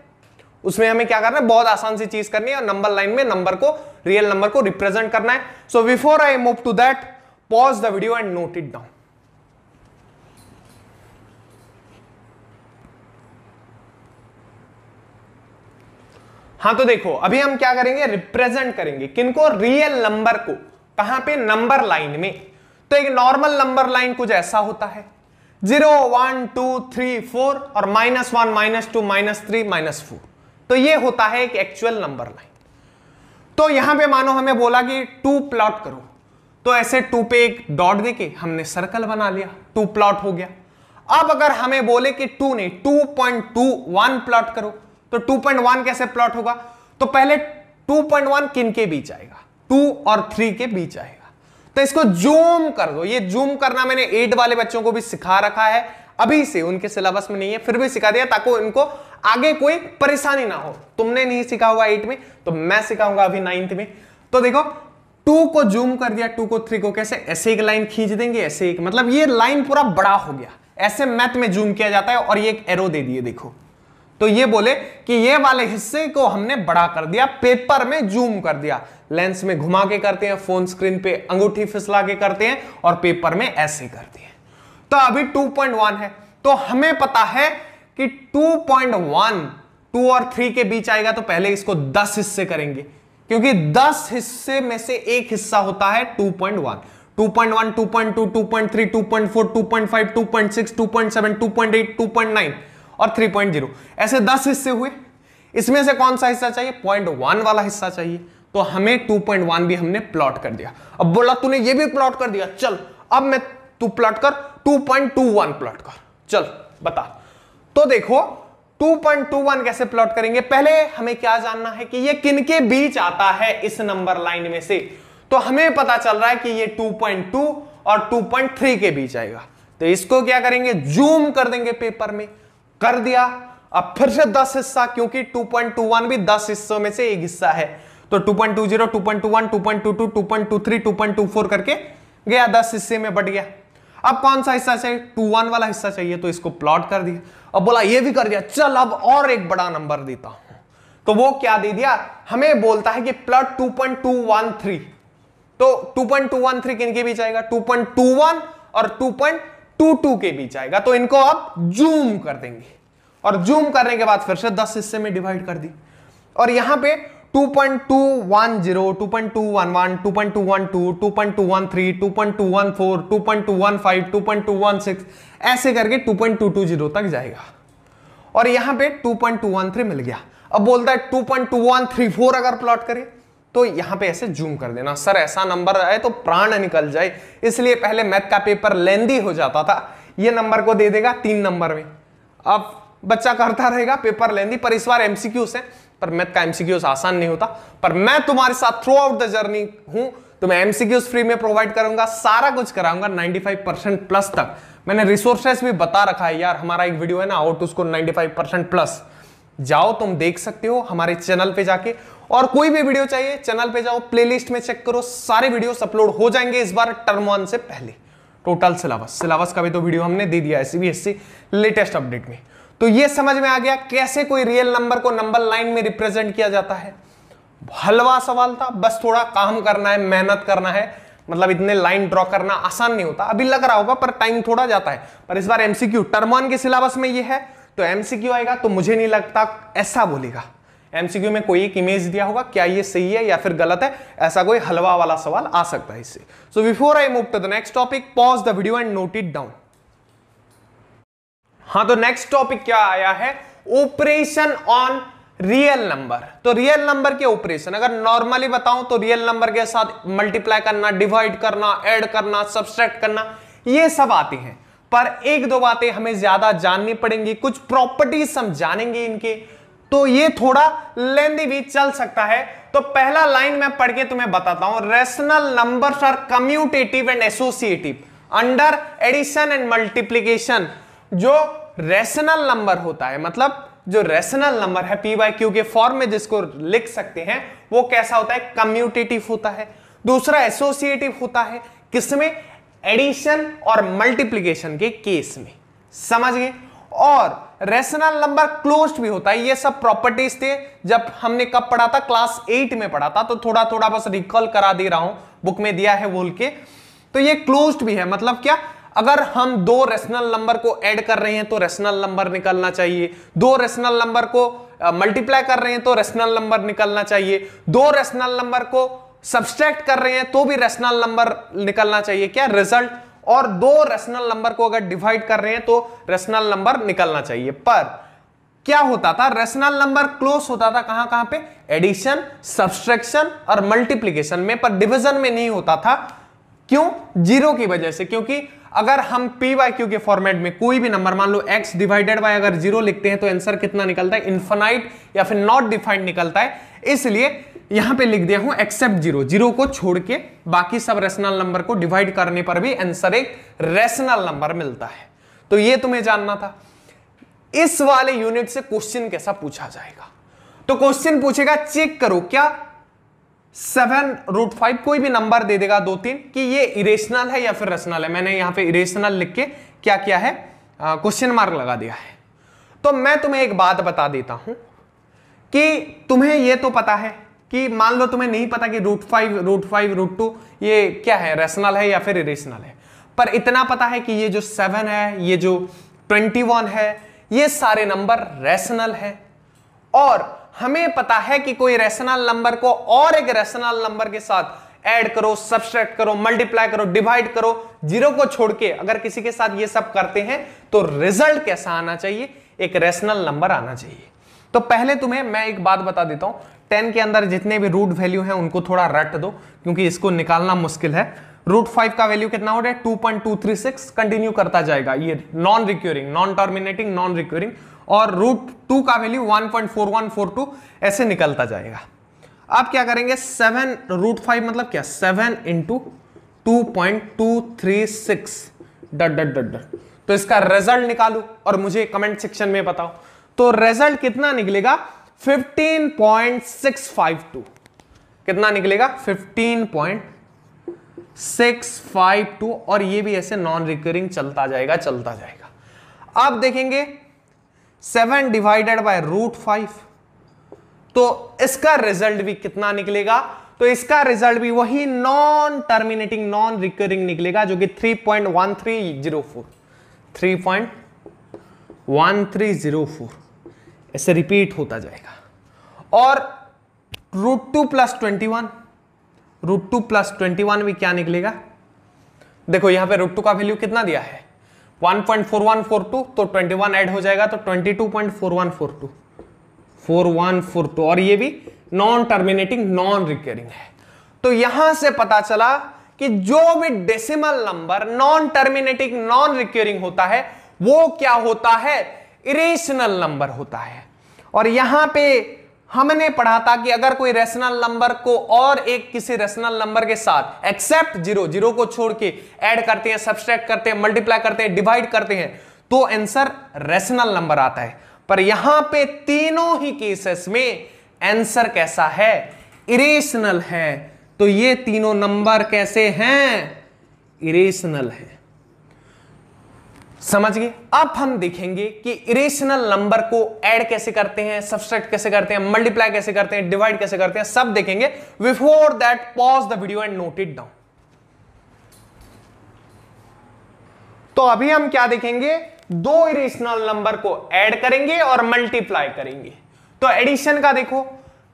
उसमें हमें क्या करना है बहुत आसान सी चीज करनी है और नंबर लाइन में नंबर को रियल नंबर को रिप्रेजेंट करना है so before I move to that pause the video and note it down हाँ तो देखो अभी हम क्या करेंगे रिप्रेजेंट करेंगे किनको रियल नंबर को कहां पे नंबर लाइन में तो एक नॉर्मल नंबर लाइन कुछ ऐसा होता है zero one two three four और minus one minus two minus three minus four तो ये होता है एक एक्चुअल नंबर लाइन तो यहां पे मानो हमें बोला कि टू प्लॉट करो तो ऐसे टू पे एक डॉट देके हमने सर्कल बना लिया टू प्लॉट हो गया अब अगर हमें बोले कि टू नहीं two point two one plot करो तो टू पॉइंट वन कैसे प्लॉट होगा तो पहले टू पॉइंट वन किन के बीच आएगा टू और थ्री के बीच आएगा तो इसको जूम कर दो ये जूम करना मैंने एट वाले बच्चों को भी सिखा रखा है अभी से उनके सिलेबस में नहीं है फिर भी सिखा दिया ताकि उनको आगे कोई परेशानी ना हो तुमने नहीं सीखा हुआ एट में तो मैं सिखाऊंगा अभी नाइन्थ में तो देखो टू को जूम कर दिया टू को थ्री को कैसे ऐसे एक लाइन खींच देंगे ऐसे एक मतलब ये लाइन पूरा बड़ा हो गया ऐसे मैथ में जूम किया जाता है और ये एक एरो दे दिए देखो तो ये बोले कि ये वाले हिस्से को हमने बड़ा कर दिया पेपर में जूम कर दिया लेंस में घुमा के करते हैं फोन स्क्रीन पे अंगूठी फिसला के करते हैं और पेपर में ऐसे करते हैं तो अभी 2.1 है तो हमें पता है कि 2.1 2 और 3 के बीच आएगा तो पहले इसको 10 हिस्से करेंगे क्योंकि 10 हिस्से में से एक हिस्सा होता है 2.1 2.1, 2.2, 2.3, 2.4, 2.5, 2.6, 2.7, 2.8, 2.9 और 3.0 ऐसे 10 हिस्से हुए इसमें से कौन सा हिस्सा चाहिए पॉइंट वन वाला हिस्सा चाहिए तो हमें 2.1 भी हमने प्लॉट कर दिया अब बोला तूने ये भी प्लॉट कर दिया चल अब मैं तू प्लॉट कर 2.21 प्लॉट कर चल बता तो देखो 2.21 कैसे प्लॉट करेंगे पहले हमें क्या जानना है कि ये के बीच आता है इस नंबर लाइन में से तो हमें पता चल रहा है कि ये 2.2 और 2.3 के बीच आएगा तो इसको क्या करेंगे जूम कर देंगे पेपर में कर दिया अब फिर से दस हिस्सा क्योंकि 2.21 भी दस हिस्सों में से एक हिस्सा है तो 2.20, 2.21, 2.22, 2.23, 2.24 करके गया दस हिस्से में बट गया अब कौन सा हिस्सा चाहिए टू वन वाला हिस्सा चाहिए तो इसको प्लॉट कर दिया अब बोला ये भी कर दिया चल अब और एक बड़ा नंबर देता हूं तो वो क्या दे दिया हमें बोलता है कि प्लॉट 2.213 तो 2.213 किनके बीच आएगा 2.21 और 2.2 टू टू के बीच आएगा तो इनको आप जूम कर देंगे और जूम करने के बाद फिर से दस हिस्से में डिवाइड कर दी और यहां पे 2.210, 2.211, 2.212, 2.213, 2.214, 2.215, 2.216 ऐसे करके 2.220 तक जाएगा और यहां पे 2.213 मिल गया अब बोलता है 2.2134 अगर प्लॉट करें तो यहां पे ऐसे जूम कर देना सर ऐसा नंबर आए तो प्राण निकल जाए इसलिए पहले मैथ का पेपर लेंदी हो जाता था ये नंबर को दे देगा तीन नंबर में अब बच्चा करता रहेगा पेपर लेंदी पर इस बार एमसीक्यूज है पर मैथ का एमसीक्यूज आसान नहीं होता पर मैं तुम्हारे साथ थ्रू आउट द जर्नी हूं तो मैं एमसीक्यूज फ्री में प्रोवाइड करूंगा सारा कुछ कराऊंगा 95 परसेंट प्लस तक मैंने रिसोर्सेस भी बता रखा है यार हमारा एक वीडियो है ना आउट उसको 95 परसेंट प्लस जाओ तुम देख सकते हो हमारे चैनल पे जाके और कोई भी वीडियो चाहिए चैनल पे जाओ प्लेलिस्ट में चेक करो सारे वीडियोस अपलोड हो जाएंगे इस बार टर्म वन से पहले टोटल सिलेबस सिलेबस का भी तो वीडियो हमने दे दिया सीबीएसई लेटेस्ट अपडेट में तो ये समझ में आ गया कैसे कोई रियल नंबर को नंबर लाइन में रिप्रेजेंट किया जाता है हलवा सवाल था बस थोड़ा काम करना है मेहनत करना है मतलब इतने लाइन ड्रॉ करना आसान नहीं होता अभी लग रहा होगा पर टाइम थोड़ा जाता है पर इस बार एमसीक्यू टर्म वन के सिलेबस में ये है तो एमसीक्यू आएगा तो मुझे नहीं लगता ऐसा बोलेगा एमसीक्यू में कोई एक इमेज दिया होगा क्या ये सही है या फिर गलत है ऐसा कोई हलवा वाला सवाल आ सकता है इससे so before I move to the next topic pause the video and note it down हाँ तो नेक्स्ट टॉपिक क्या आया है ऑपरेशन ऑन रियल नंबर तो रियल नंबर के ऑपरेशन अगर नॉर्मली बताऊं तो रियल नंबर के साथ मल्टीप्लाई करना डिवाइड करना ऐड करना सब्सट्रैक्ट करना ये सब आती हैं पर एक दो बातें हमें ज्यादा जाननी पड़ेंगी कुछ प्रॉपर्टीज हम जानेंगे इनके तो ये थोड़ा लेंदी भी चल सकता है तो पहला लाइन मैं पढ़ के तुम्हें बताता हूं rational number are commutative and associative under addition and multiplication जो रेशनल नंबर होता है मतलब जो रेशनल नंबर है पी वाई क्यू के फॉर्म में जिसको लिख सकते हैं वो कैसा होता है कम्यूटेटिव होता है दूसरा एसोसिएटिव होता है किसमें एडिशन और मल्टीप्लीकेशन के केस में समझ गए और रेशनल नंबर क्लोज्ड भी होता है ये सब प्रॉपर्टीज थे जब हमने कब पढ़ा था क्लास एट में पढ़ा था तो थोड़ा थोड़ा बस रिकॉल करा दे रहा हूं बुक में दिया है बोल के तो ये क्लोज्ड भी है मतलब क्या अगर हम दो रेशनल नंबर को ऐड कर रहे हैं तो रेशनल नंबर निकलना चाहिए दो रेशनल नंबर को मल्टीप्लाई कर रहे हैं तो रेशनल नंबर निकलना चाहिए दो रेशनल नंबर को सब्सट्रैक्ट कर रहे हैं तो भी रेशनल नंबर निकलना चाहिए क्या रिजल्ट और दो रेशनल नंबर को अगर डिवाइड कर रहे हैं तो रेशनल नंबर निकलना चाहिए पर क्या होता था रेशनल नंबर क्लोज होता था कहां कहां पे एडिशन सब्सट्रैक्शन और मल्टीप्लीकेशन में पर डिवीजन में नहीं होता था क्यों जीरो की वजह से क्योंकि अगर हम पी वाई क्यू के फॉर्मेट में कोई भी नंबर मान लो एक्स डिवाइडेड बाय अगर जीरो लिखते हैं तो आंसर कितना निकलता है इन्फाइट या फिर नॉट डिफाइंड निकलता है इसलिए यहां पे लिख दिया हूं एक्सेप्ट जीरो जीरो को छोड़ के बाकी सब रेशनल नंबर को डिवाइड करने पर भी आंसर एक रेशनल नंबर मिलता है तो ये तुम्हें जानना था इस वाले यूनिट से क्वेश्चन कैसा पूछा जाएगा तो क्वेश्चन पूछेगा चेक करो क्या सेवन रूट फाइव कोई भी नंबर दे देगा दो तीन कि ये इरेशनल है या फिर रेशनल है मैंने यहां पे इरेशनल लिख के क्या किया है क्वेश्चन मार्क लगा दिया है तो मैं तुम्हें एक बात बता देता हूं कि तुम्हें यह तो पता है कि मान लो तुम्हें नहीं पता कि root five root five root two ये क्या है रेशनल है या फिर इरेशनल है पर इतना पता है कि ये जो सेवन है ये जो ट्वेंटी वन है ये सारे नंबर रेशनल है और हमें पता है कि कोई रेशनल नंबर को और एक रेशनल नंबर के साथ ऐड करो सब्सट्रैक्ट करो मल्टीप्लाई करो डिवाइड करो जीरो को छोड़ के अगर किसी के साथ ये सब करते हैं तो रिजल्ट कैसा आना चाहिए एक रेशनल नंबर आना चाहिए तो पहले तुम्हें मैं एक बात बता देता हूं टेन के अंदर जितने भी रूट वैल्यू हैं उनको थोड़ा रट दो क्योंकि इसको निकालना मुश्किल है रूट फाइव का वैल्यू कितना हो रहा है two point two three six continue करता जाएगा ये non recurring non terminating non recurring और रूट टू का value one point four one four two ऐसे निकलता जाएगा अब क्या करेंगे सेवन रूट फाइव मतलब क्या seven into two point two three six dot dot dot dot तो इसका रिजल्ट निकालो और मुझे कमेंट सेक्शन में बताओ तो रिजल्ट कितना निकलेगा 15.652 कितना निकलेगा 15.652 और ये भी ऐसे नॉन रिकरिंग चलता जाएगा चलता जाएगा अब देखेंगे seven divided by root five तो इसका रिजल्ट भी कितना निकलेगा तो इसका रिजल्ट भी वही नॉन टर्मिनेटिंग नॉन रिकरिंग निकलेगा जो कि 3.1304 3.1304 ऐसे रिपीट होता जाएगा और root two plus twenty one root two plus twenty one भी क्या निकलेगा देखो यहां पे रूट टू का वैल्यू कितना दिया है 1.4142 तो 21 ऐड हो जाएगा तो 22.4142 4142 और ये भी नॉन टर्मिनेटिंग नॉन रिकरिंग है तो यहां से पता चला कि जो भी decimal number non terminating non recurring होता है वो क्या होता है इरेशनल नंबर होता है और यहां पे हमने पढ़ा था कि अगर कोई रेशनल नंबर को और एक किसी रेशनल नंबर के साथ एक्सेप्ट जीरो जीरो को छोड़ के एड करते हैं सब्सट्रैक्ट करते हैं मल्टीप्लाई करते हैं डिवाइड करते हैं तो आंसर रेशनल नंबर आता है पर यहां पे तीनों ही केसेस में आंसर कैसा है इरेशनल है तो ये तीनों नंबर कैसे हैं इरेशनल है समझ गए अब हम देखेंगे कि इरेशनल नंबर को ऐड कैसे करते हैं सब्सट्रैक्ट कैसे करते हैं मल्टीप्लाई कैसे करते हैं डिवाइड कैसे करते हैं सब देखेंगे before that pause the video and note it down तो अभी हम क्या देखेंगे दो इरेशनल नंबर को ऐड करेंगे और मल्टीप्लाई करेंगे तो एडिशन का देखो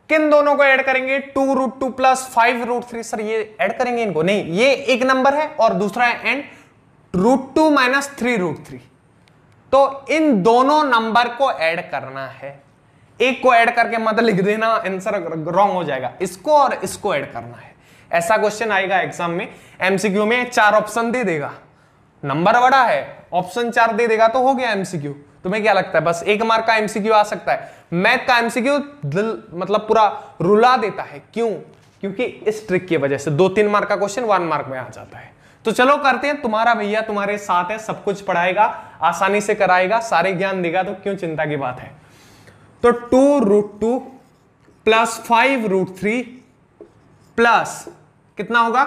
किन दोनों को ऐड करेंगे two root two plus five root three sir ये ऐड करेंगे इनको नहीं ये एक नंबर है और दूसरा है and root two minus three root three तो इन दोनों नंबर को ऐड करना है एक को ऐड करके मत मतलब लिख देना आंसर रॉन्ग हो जाएगा इसको और इसको ऐड करना है ऐसा क्वेश्चन आएगा एग्जाम में एमसीक्यू में चार ऑप्शन दे देगा नंबर बड़ा है ऑप्शन चार दे देगा तो हो गया एमसीक्यू तुम्हें क्या लगता है बस एक मार्क का एमसीक्यू आ सकता है मैथ का एमसीक्यू मतलब पूरा रुला देता है क्यों क्योंकि इस ट्रिक की वजह से दो तीन मार्क का क्वेश्चन वन मार्क में आ जाता है तो चलो करते हैं तुम्हारा भैया तुम्हारे साथ है सब कुछ पढ़ाएगा आसानी से कराएगा सारे ज्ञान देगा तो क्यों चिंता की बात है तो two root two plus five root three plus कितना होगा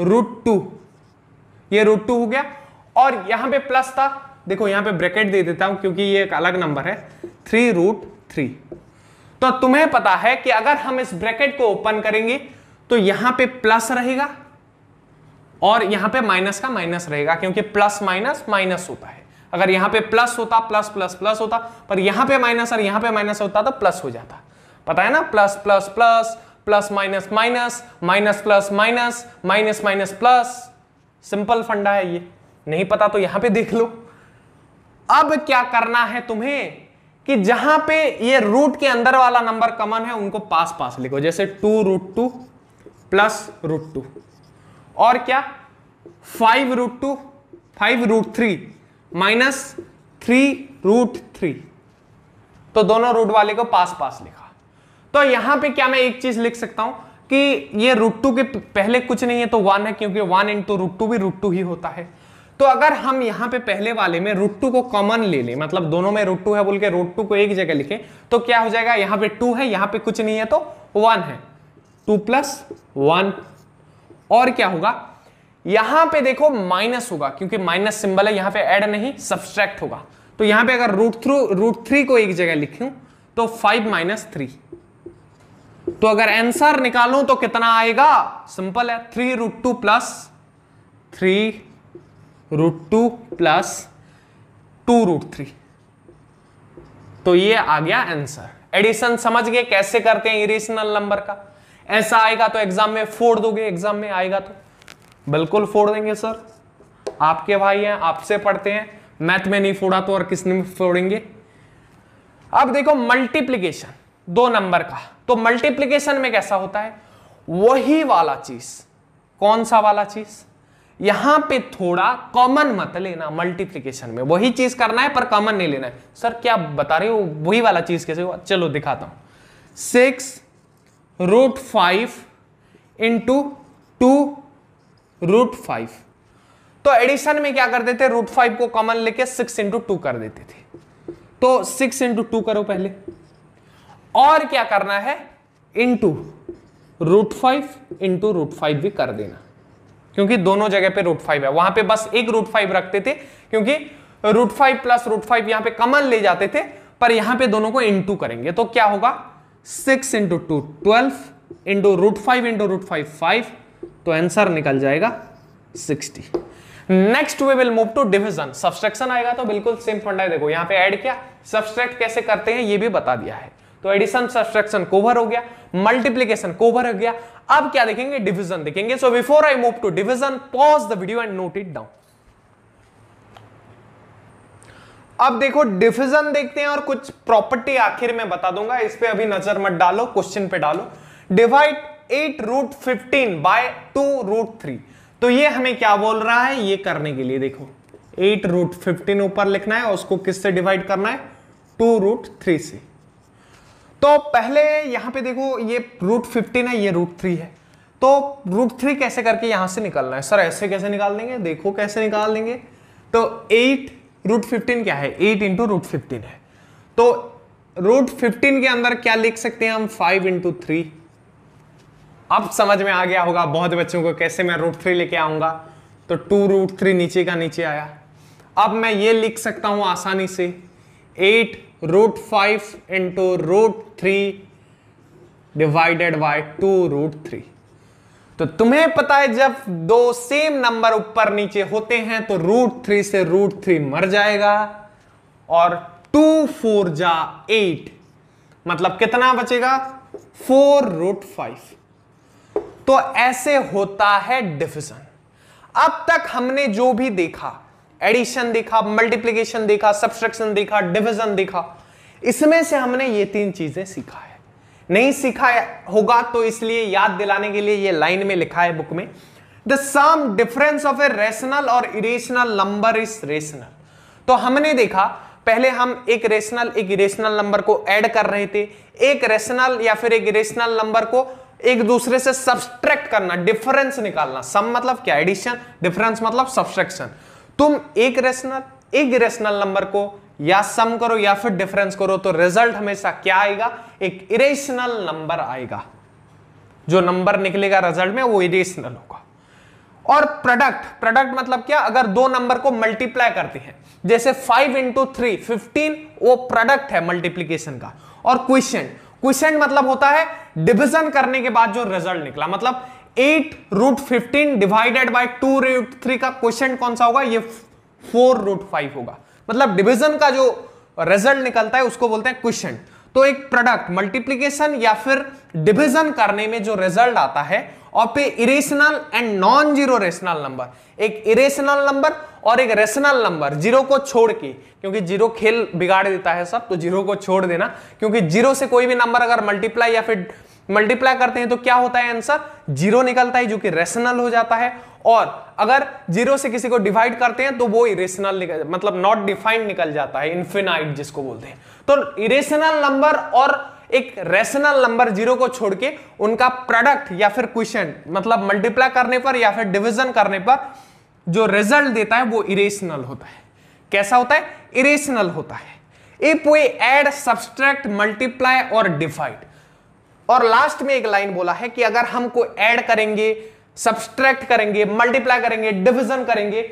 रूट टू ये रूट टू हो गया और यहां पे प्लस था देखो यहां पे ब्रैकेट दे देता हूं क्योंकि ये एक अलग नंबर है थ्री रूट थ्री तो तुम्हें पता है कि अगर हम इस ब्रैकेट को ओपन करेंगे तो यहां पे प्लस रहेगा और यहां पे माइनस का माइनस रहेगा क्योंकि प्लस माइनस माइनस होता है अगर यहां पे प्लस होता प्लस प्लस प्लस होता पर यहां पे माइनस और यहां पे माइनस होता तो प्लस हो जाता पता है ना plus plus plus plus minus minus minus plus minus minus minus plus simple फंडा है ये नहीं पता तो यहां पे देख लो अब क्या करना है तुम्हें कि जहां पे ये रूट के अंदर वाला नंबर कॉमन है उनको पास पास लिखो जैसे two root two plus root two और क्या five root two five root three minus three root three तो दोनों रूट वाले को पास पास लिखा तो यहां पे क्या मैं एक चीज लिख सकता हूं कि ये रूट टू के पहले कुछ नहीं है तो वन है क्योंकि वन इंटू रूट टू भी रूट टू ही होता है तो अगर हम यहां पे पहले वाले में रूट टू को कॉमन ले लें मतलब दोनों में रूट टू है बोल के रूट टू को एक जगह लिखे तो क्या हो जाएगा यहां पे टू है यहां पे कुछ नहीं है तो वन है टू प्लस वन और क्या होगा यहां पे देखो माइनस होगा क्योंकि माइनस सिंबल है यहां पे ऐड नहीं सब्सट्रैक्ट होगा तो यहां पे अगर रूट थ्रू रूट थ्री को एक जगह लिखूं तो फाइव माइनस थ्री तो अगर आंसर निकालूं तो कितना आएगा सिंपल है three root two plus three root two plus two root three तो ये आ गया आंसर एडिशन समझ गए कैसे करते हैं इरेशनल नंबर का ऐसा आएगा तो एग्जाम में फोड़ दोगे एग्जाम में आएगा तो बिल्कुल फोड़ देंगे सर आपके भाई हैं आपसे पढ़ते हैं मैथ में नहीं फोड़ा तो और किसने फोड़ेंगे अब देखो मल्टीप्लीकेशन दो नंबर का तो मल्टीप्लीकेशन में कैसा होता है वही वाला चीज कौन सा वाला चीज यहां पे थोड़ा कॉमन मत लेना मल्टीप्लीकेशन में वही चीज करना है पर कॉमन नहीं लेना है सर क्या बता रहे हो वही वाला चीज कैसे हुआ चलो दिखाता हूं six root five into two root five तो एडिशन में क्या करते थे रूट फाइव को कॉमन लेके सिक्स इंटू टू कर देते थे तो सिक्स इंटू टू करो पहले और क्या करना है into root five into root five भी कर देना क्योंकि दोनों जगह पे रूट फाइव है वहां पे बस एक रूट फाइव रखते थे क्योंकि root five plus root five यहां पर कमल ले जाते थे पर यहां पे दोनों को इंटू करेंगे तो क्या होगा six into two twelve into root five into root five five तो आंसर निकल जाएगा sixty next we will move to division subtraction आएगा तो बिल्कुल सेम फंडा है देखो यहां पे ऐड किया सब्सट्रैक्ट कैसे करते हैं ये भी बता दिया है तो एडिशन सब्सट्रक्शन कोवर हो गया मल्टीप्लीकेशन कोवर हो गया अब क्या देखेंगे डिविजन देखेंगे so before I move to division pause the video and note it down अब देखो डिफिजन देखते हैं और कुछ प्रॉपर्टी आखिर में बता दूंगा इस पर अभी नजर मत डालो क्वेश्चन पे डालो divide eight root fifteen by two root three तो ये हमें क्या बोल रहा है ये करने के लिए देखो एट रूट फिफ्टीन ऊपर लिखना है उसको किससे डिवाइड करना है टू रूट थ्री से तो पहले यहां पे देखो ये रूट फिफ्टीन है ये रूट थ्री है तो रूट थ्री कैसे करके यहां से निकालना है सर ऐसे कैसे निकाल देंगे देखो कैसे निकाल देंगे तो एट रूट फिफ्टीन क्या है एट इंटू रूट फिफ्टीन है तो रूट फिफ्टीन के अंदर क्या लिख सकते हैं हम फाइव इंटू थ्री अब समझ में आ गया होगा बहुत बच्चों को कैसे मैं रूट थ्री लेके आऊंगा तो टू रूट थ्री नीचे का नीचे आया अब मैं ये लिख सकता हूं आसानी से eight root five into root three divided by two root three तो तुम्हें पता है जब दो सेम नंबर ऊपर नीचे होते हैं तो रूट थ्री से रूट थ्री मर जाएगा और टू फोर जा एट मतलब कितना बचेगा फोर रूट फाइव तो ऐसे होता है डिफिजन अब तक हमने जो भी देखा एडिशन देखा मल्टीप्लीकेशन देखा सब्सट्रक्शन देखा डिविजन देखा इसमें से हमने ये तीन चीजें सीखा है नहीं सीखा होगा तो इसलिए याद दिलाने के लिए ये लाइन में लिखा है बुक में the sum difference of a rational और इरेशनल नंबर इज रेशनल तो हमने देखा पहले हम एक रेशनल एक इरेशनल नंबर को ऐड कर रहे थे एक रेशनल या फिर एक इरेशनल नंबर को एक दूसरे से सब्सट्रैक्ट करना डिफरेंस निकालना सम मतलब क्या एडिशन डिफरेंस मतलब सब्सट्रैक्शन तुम एक रेशनल एक इरेशनल नंबर को या सम करो या फिर डिफरेंस करो तो रिजल्ट हमेशा क्या आएगा एक इरेशनल नंबर आएगा जो नंबर निकलेगा रिजल्ट में वो इरेशनल होगा और प्रोडक्ट प्रोडक्ट मतलब क्या अगर दो नंबर को मल्टीप्लाई करते हैं जैसे फाइव इंटू थ्री फिफ्टीन वो प्रोडक्ट है मल्टीप्लीकेशन का और क्वेश्चन क्वेश्चन मतलब होता है डिविजन करने के बाद जो रिजल्ट निकला मतलब eight root fifteen divided by two root three का क्वेश्चन कौन सा होगा ये फोर रूट फाइव होगा मतलब डिविजन का जो रिजल्ट निकलता है उसको बोलते हैं क्वेश्चन तो एक प्रोडक्ट मल्टीप्लीकेशन या फिर डिविजन करने में जो रिजल्ट आता है और पे irrational and non zero rational number एक इरेशनल नंबर और एक रेशनल नंबर जीरो को छोड़ के क्योंकि जीरो खेल बिगाड़ देता है सब तो जीरो को छोड़ देना क्योंकि जीरो से कोई भी नंबर अगर मल्टीप्लाई या फिर मल्टीप्लाई करते हैं तो क्या होता है आंसर जीरो निकलता है जो कि रेशनल हो जाता है और अगर जीरो से किसी को डिवाइड करते हैं तो वो इरेशनल मतलब नॉट डिफाइंड निकल जाता है इन्फिनाइट जिसको बोलते हैं तो इरेशनल नंबर और एक रेशनल नंबर जीरो को छोड़ के उनका प्रोडक्ट या फिर क्वेश्चन मतलब मल्टीप्लाई करने पर या फिर डिविजन करने पर जो रिजल्ट देता है वो इरेशनल होता है कैसा होता है इरेशनल होता है if we add subtract multiply और डिफाइड और लास्ट में एक लाइन बोला है कि अगर हमको ऐड करेंगे सब्सट्रैक्ट करेंगे मल्टीप्लाई करेंगे डिविजन करेंगे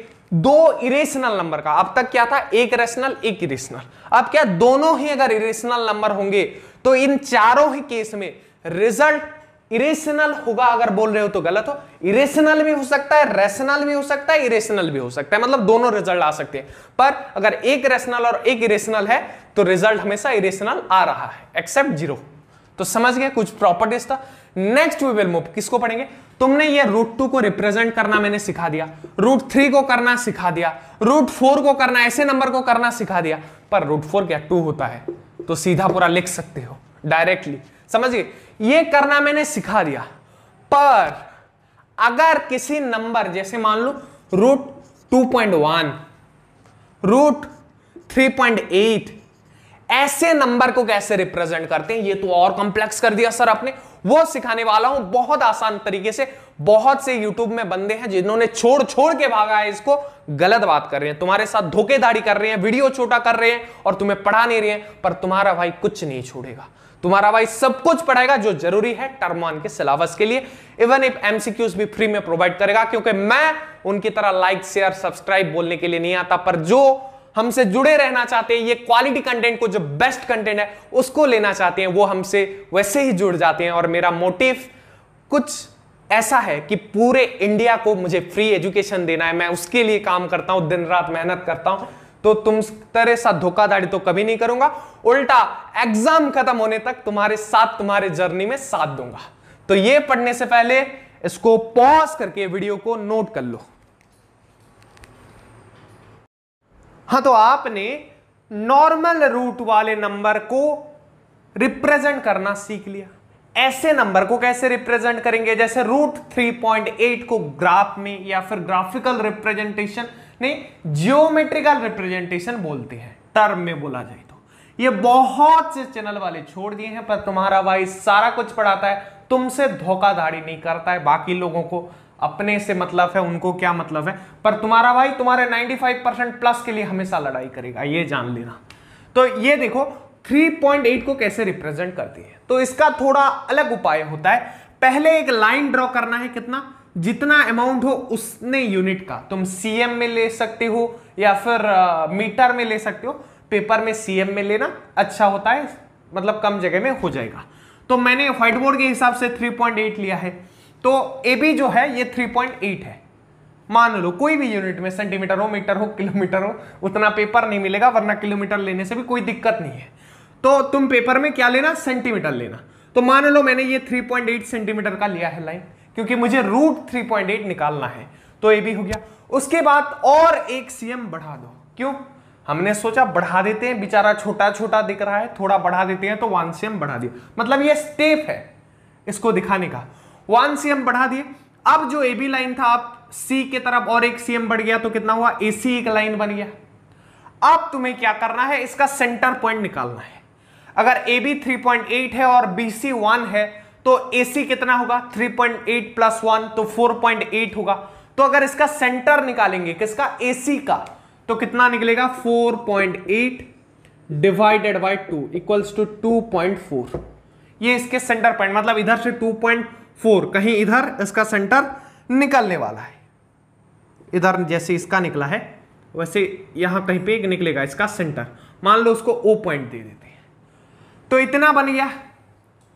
दो इरेशनल नंबर का अब तक क्या था एक रेशनल एक इरेशनल अब क्या दोनों ही अगर इरेशनल नंबर होंगे तो इन चारों ही केस में रिजल्ट इरेशनल होगा अगर बोल रहे हो तो गलत हो इरेशनल भी हो सकता है रेशनल भी हो सकता है इरेशनल भी हो सकता है मतलब दोनों रिजल्ट आ सकते हैं पर अगर एक रेशनल और एक इरेशनल है तो रिजल्ट हमेशा इरेशनल आ रहा है एक्सेप्ट जीरो तो समझ गए कुछ प्रॉपर्टीज था नेक्स्ट वी विल मूव किसको पढ़ेंगे तुमने ये रूट टू को रिप्रेजेंट करना मैंने सिखा दिया रूट थ्री को करना सिखा दिया रूट फोर को करना ऐसे नंबर को करना सिखा दिया पर रूट फोर क्या टू होता है तो सीधा पूरा लिख सकते हो डायरेक्टली समझिए ये करना मैंने सिखा दिया पर अगर किसी नंबर जैसे मान लो root two point one root three point eight ऐसे नंबर को कैसे रिप्रेजेंट करते हैं ये तो और कॉम्प्लेक्स कर दिया सर आपने वो सिखाने वाला हूं बहुत आसान तरीके से बहुत से यूट्यूब में बंदे हैं जिन्होंने छोड़ छोड़ के भागा है इसको गलत बात कर रहे हैं तुम्हारे साथ धोखेधाड़ी कर रहे हैं वीडियो छोटा कर रहे हैं और तुम्हें पढ़ा नहीं रहे हैं पर तुम्हारा भाई कुछ नहीं छोड़ेगा तुम्हारा भाई सब कुछ पढ़ाएगा जो जरूरी है टर्म वन के सिलेबस के लिए इवन इफ एमसीक्यूज भी फ्री में प्रोवाइड करेगा क्योंकि मैं उनकी तरह लाइक शेयर सब्सक्राइब बोलने के लिए नहीं आता पर जो हमसे जुड़े रहना चाहते हैं ये क्वालिटी कंटेंट को जो बेस्ट कंटेंट है उसको लेना चाहते हैं वो हमसे वैसे ही जुड़ जाते हैं और मेरा मोटिव कुछ ऐसा है कि पूरे इंडिया को मुझे फ्री एजुकेशन देना है मैं उसके लिए काम करता हूं दिन रात मेहनत करता हूं तो तुम तरह सा धोखाधाड़ी तो कभी नहीं करूंगा उल्टा एग्जाम खत्म होने तक तुम्हारे साथ तुम्हारे जर्नी में साथ दूंगा तो ये पढ़ने से पहले इसको पॉज करके वीडियो को नोट कर लो हाँ तो आपने नॉर्मल रूट वाले नंबर को रिप्रेजेंट करना सीख लिया ऐसे नंबर को कैसे रिप्रेजेंट करेंगे जैसे रूट थ्री पॉइंट एट को ग्राफ में या फिर ग्राफिकल रिप्रेजेंटेशन नहीं जियोमेट्रिकल रिप्रेजेंटेशन बोलते हैं टर्म में बोला जाए तो ये बहुत से चैनल वाले छोड़ दिए हैं पर तुम्हारा भाई सारा कुछ पढ़ाता है तुमसे धोखाधाड़ी नहीं करता है बाकी लोगों को अपने से मतलब है उनको क्या मतलब है पर तुम्हारा भाई तुम्हारे 95 परसेंट प्लस के लिए हमेशा लड़ाई करेगा ये जान लेना तो ये देखो 3.8 को कैसे रिप्रेजेंट करती है तो इसका थोड़ा अलग उपाय होता है पहले एक लाइन ड्रॉ करना है कितना जितना अमाउंट हो उसने यूनिट का तुम सी में ले सकते हो या फिर मीटर में ले सकते हो पेपर में सीएम में लेना अच्छा होता है मतलब कम जगह में हो जाएगा तो मैंने व्हाइट बोर्ड के हिसाब से 3.8 लिया है तो ए बी जो है ये 3.8 है मान लो कोई भी यूनिट में सेंटीमीटर हो मीटर हो किलोमीटर हो उतना पेपर नहीं मिलेगा वरना किलोमीटर लेने से भी कोई दिक्कत नहीं है तो तुम पेपर में क्या लेना सेंटीमीटर लेना तो मान लो मैंने ये 3.8 सेंटीमीटर का लिया है लाइन क्योंकि मुझे रूट थ्री निकालना है तो ए बी हो गया उसके बाद और एक सीएम बढ़ा दो क्यों हमने सोचा बढ़ा देते हैं बेचारा छोटा छोटा दिख रहा है थोड़ा बढ़ा देते हैं तो वन सीएम बढ़ा दिया मतलब ये स्टेप है इसको दिखाने का वन सी बढ़ा दिए अब जो ए बी लाइन था आप सी के तरफ और एक सीएम बढ़ गया तो कितना हुआ ए सी एक लाइन बन गया अब तुम्हें क्या करना है इसका सेंटर पॉइंट निकालना है अगर A B three point eight है और बी सी वन है तो ए सी कितना होगा three point eight plus one तो फोर पॉइंट एट होगा तो अगर इसका सेंटर निकालेंगे किसका ए सी का तो कितना निकलेगा four point eight divided by two equals to two point four ये इसके सेंटर पॉइंट मतलब इधर से टू पॉइंट फोर कहीं इधर इसका सेंटर निकलने वाला है इधर जैसे इसका निकला है वैसे यहां कहीं पे निकलेगा इसका सेंटर मान लो उसको ओ पॉइंट दे देते हैं तो इतना बन गया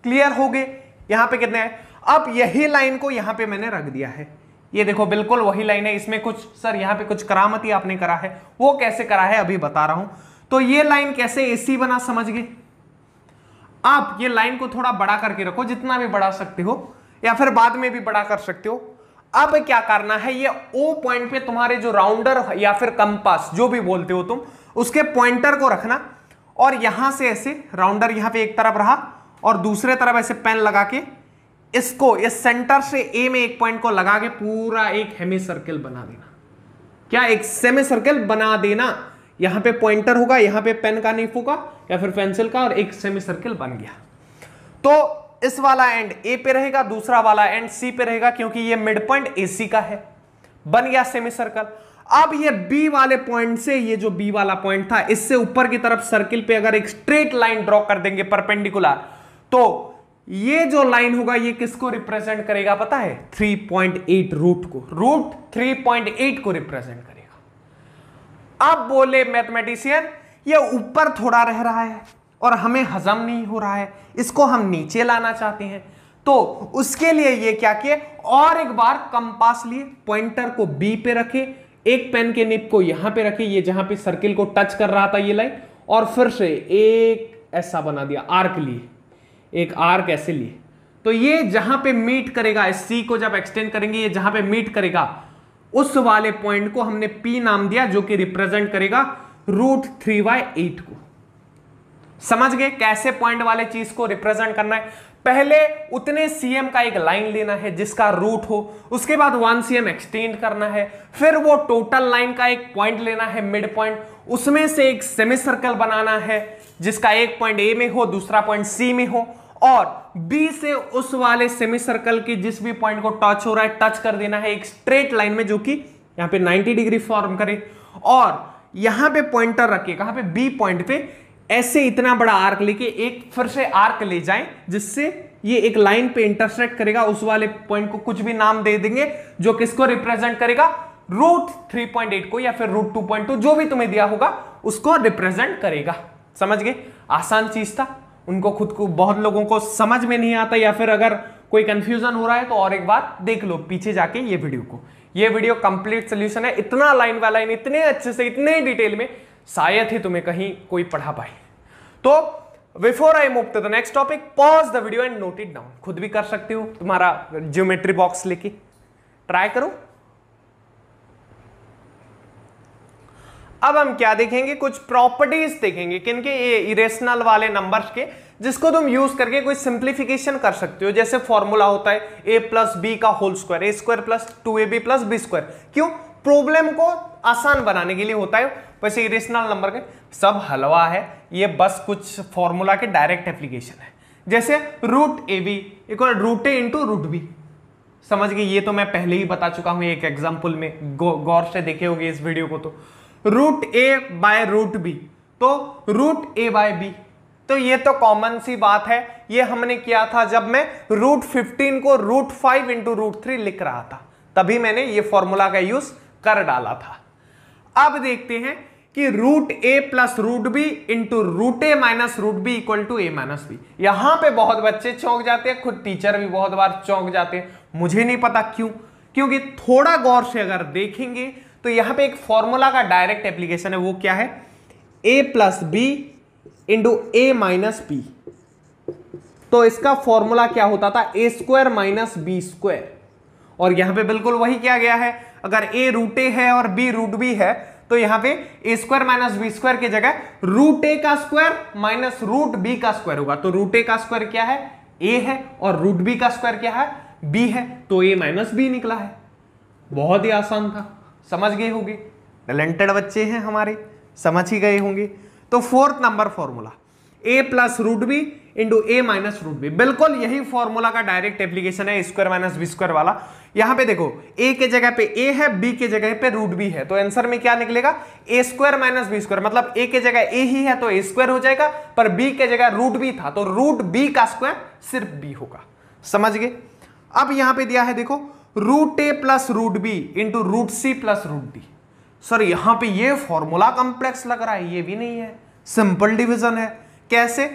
क्लियर हो गए यहां पे कितने हैं अब यही लाइन को यहां पे मैंने रख दिया है ये देखो बिल्कुल वही लाइन है इसमें कुछ सर यहां पे कुछ करामती आपने करा है वो कैसे करा है अभी बता रहा हूं तो ये लाइन कैसे एसी बना समझ गए आप ये लाइन को थोड़ा बड़ा करके रखो जितना भी बढ़ा सकते हो या फिर बाद में भी बड़ा कर सकते हो अब क्या करना है ये ओ पॉइंट पे तुम्हारे जो राउंडर या फिर कंपास जो भी बोलते हो तुम उसके पॉइंटर को रखना और यहां से ऐसे राउंडर यहां पे एक तरफ रहा और दूसरे तरफ ऐसे पेन लगा के इसको इस सेंटर से ए में एक पॉइंट को लगा के पूरा एक हेमी सर्किल बना देना क्या एक सेमी सर्किल बना देना यहां पे पॉइंटर होगा यहां पे पेन का नहीं होगा या फिर पेंसिल का और एक सेमी सर्किल बन गया तो इस वाला एंड ए पे रहेगा दूसरा वाला एंड सी पे रहेगा क्योंकि ये मिड पॉइंट एसी का है बन गया सेमी सर्कल अब ये बी वाले पॉइंट से ये जो बी वाला पॉइंट था इससे ऊपर की तरफ सर्किल पे अगर एक स्ट्रेट लाइन ड्रॉ कर देंगे परपेंडिकुलर तो ये जो लाइन होगा ये किसको रिप्रेजेंट करेगा पता है 3.8 रूट को रूट 3.8 को रिप्रेजेंट करेगा अब बोले मैथमेटिशियन ये ऊपर थोड़ा रह रहा है और हमें हजम नहीं हो रहा है इसको हम नीचे लाना चाहते हैं तो उसके लिए ये क्या किए और एक बार कंपास लिए पॉइंटर को बी पे रखे एक पेन के निप को यहां पे रखे ये जहां पे सर्किल को टच कर रहा था ये लाइन और फिर से एक ऐसा बना दिया आर्क लिए एक आर्क ऐसे लिए तो ये जहां पे मीट करेगा इस सी को जब एक्सटेंड करेंगे ये जहां पे मीट करेगा उस वाले पॉइंट को हमने पी नाम दिया जो कि रिप्रेजेंट करेगा रूट थ्री बाय एट को समझ गए कैसे पॉइंट वाले चीज को रिप्रेजेंट करना है पहले उतने सीएम का एक लाइन लेना है जिसका रूट हो उसके बाद वन सीएम एक्सटेंड करना है फिर वो टोटल लाइन का एक पॉइंट लेना है मिड पॉइंट उसमें से एक सेमी सर्कल बनाना है जिसका एक पॉइंट ए में हो दूसरा पॉइंट सी में हो और बी से उस वाले सेमी सर्कल की जिस भी पॉइंट को टच हो रहा है टच कर देना है एक स्ट्रेट लाइन में जो कि यहां पे 90 डिग्री फॉर्म करे और यहां पे पॉइंटर रखे कहां पे बी पॉइंट पे ऐसे इतना बड़ा आर्क लेके एक फिर से आर्क ले जाएं जिससे ये एक लाइन पे इंटरसेक्ट करेगा उस वाले पॉइंट को कुछ भी नाम दे देंगे जो किसको रिप्रेजेंट करेगा रूट थ्री पॉइंट एट को या फिर रूट टू पॉइंट टू जो भी तुम्हें दिया होगा उसको रिप्रेजेंट करेगा समझ गए आसान चीज था उनको खुद को बहुत लोगों को समझ में नहीं आता या फिर अगर कोई कंफ्यूजन हो रहा है तो और एक बार देख लो पीछे जाके ये वीडियो को ये वीडियो कंप्लीट सोल्यूशन है इतना लाइन बाय लाइन इतने अच्छे से इतने डिटेल में शायद ही तुम्हें कहीं कोई पढ़ा पाए तो before I move to the next topic pause the video and note it down खुद भी कर सकते हो तुम्हारा ज्योमेट्री बॉक्स लेके ट्राई करो अब हम क्या देखेंगे कुछ प्रॉपर्टीज देखेंगे किनके ये इरेशनल वाले नंबर्स के जिसको तुम यूज करके कोई सिंप्लीफिकेशन कर सकते हो जैसे फॉर्मूला होता है ए प्लस बी का whole square A square plus two A B plus B square क्यों प्रॉब्लम को आसान बनाने के लिए होता है वैसे इरेशनल नंबर के सब हलवा है ये बस कुछ फॉर्मूला के डायरेक्ट एप्लीकेशन है जैसे रूट ए बी और root A into root B समझ गए ये तो मैं पहले ही बता चुका हूं एक एग्जाम्पल में गौर से देखे होगे इस वीडियो को तो root A by root B तो रूट ए बाय बी तो ये तो कॉमन सी बात है ये हमने किया था जब मैं रूट फिफ्टीन को root five into root three लिख रहा था तभी मैंने ये फॉर्मूला का यूज कर डाला था अब देखते हैं कि root A plus root B into root A minus root B equal to A minus B यहां पे बहुत बच्चे चौंक जाते हैं खुद टीचर भी बहुत बार चौंक जाते हैं मुझे नहीं पता क्यों क्योंकि थोड़ा गौर से अगर देखेंगे तो यहां पे एक फॉर्मूला का डायरेक्ट एप्लीकेशन है वो क्या है A plus B into A minus B तो इसका फॉर्मूला क्या होता था A square minus B square और यहां पे बिल्कुल वही क्या गया है अगर ए रूट ए है और बी रूट बी है तो यहां पे A square minus B square की जगह रूट ए का स्क्वायर माइनस रूट बी का स्क्वायर होगा तो रूट ए का स्क्वायर क्या है ए है और रूट बी का स्क्वायर क्या है बी है तो ए माइनस बी निकला है बहुत ही आसान था समझ गए होंगे टैलेंटेड बच्चे हैं हमारे समझ ही गए होंगे तो fourth number formula A plus root B into A minus root B बिल्कुल यही फॉर्मूला का डायरेक्ट एप्लीकेशन है स्क्वायर माइनस बी स्क्वायर वाला यहां पे देखो ए के जगह पे ए है बी के जगह पे रूट बी है तो आंसर में क्या निकलेगा A square minus B square मतलब ए के जगह ए ही है तो ए स्क्वायर हो जाएगा पर बी के जगह रूट बी था तो रूट बी का स्क्वायर सिर्फ बी होगा समझ गए अब यहां पर दिया है देखो root A plus root B into root C plus root D sir यहां पर यह फॉर्मूला कॉम्प्लेक्स लग रहा है ये भी नहीं है सिंपल डिविजन है कैसे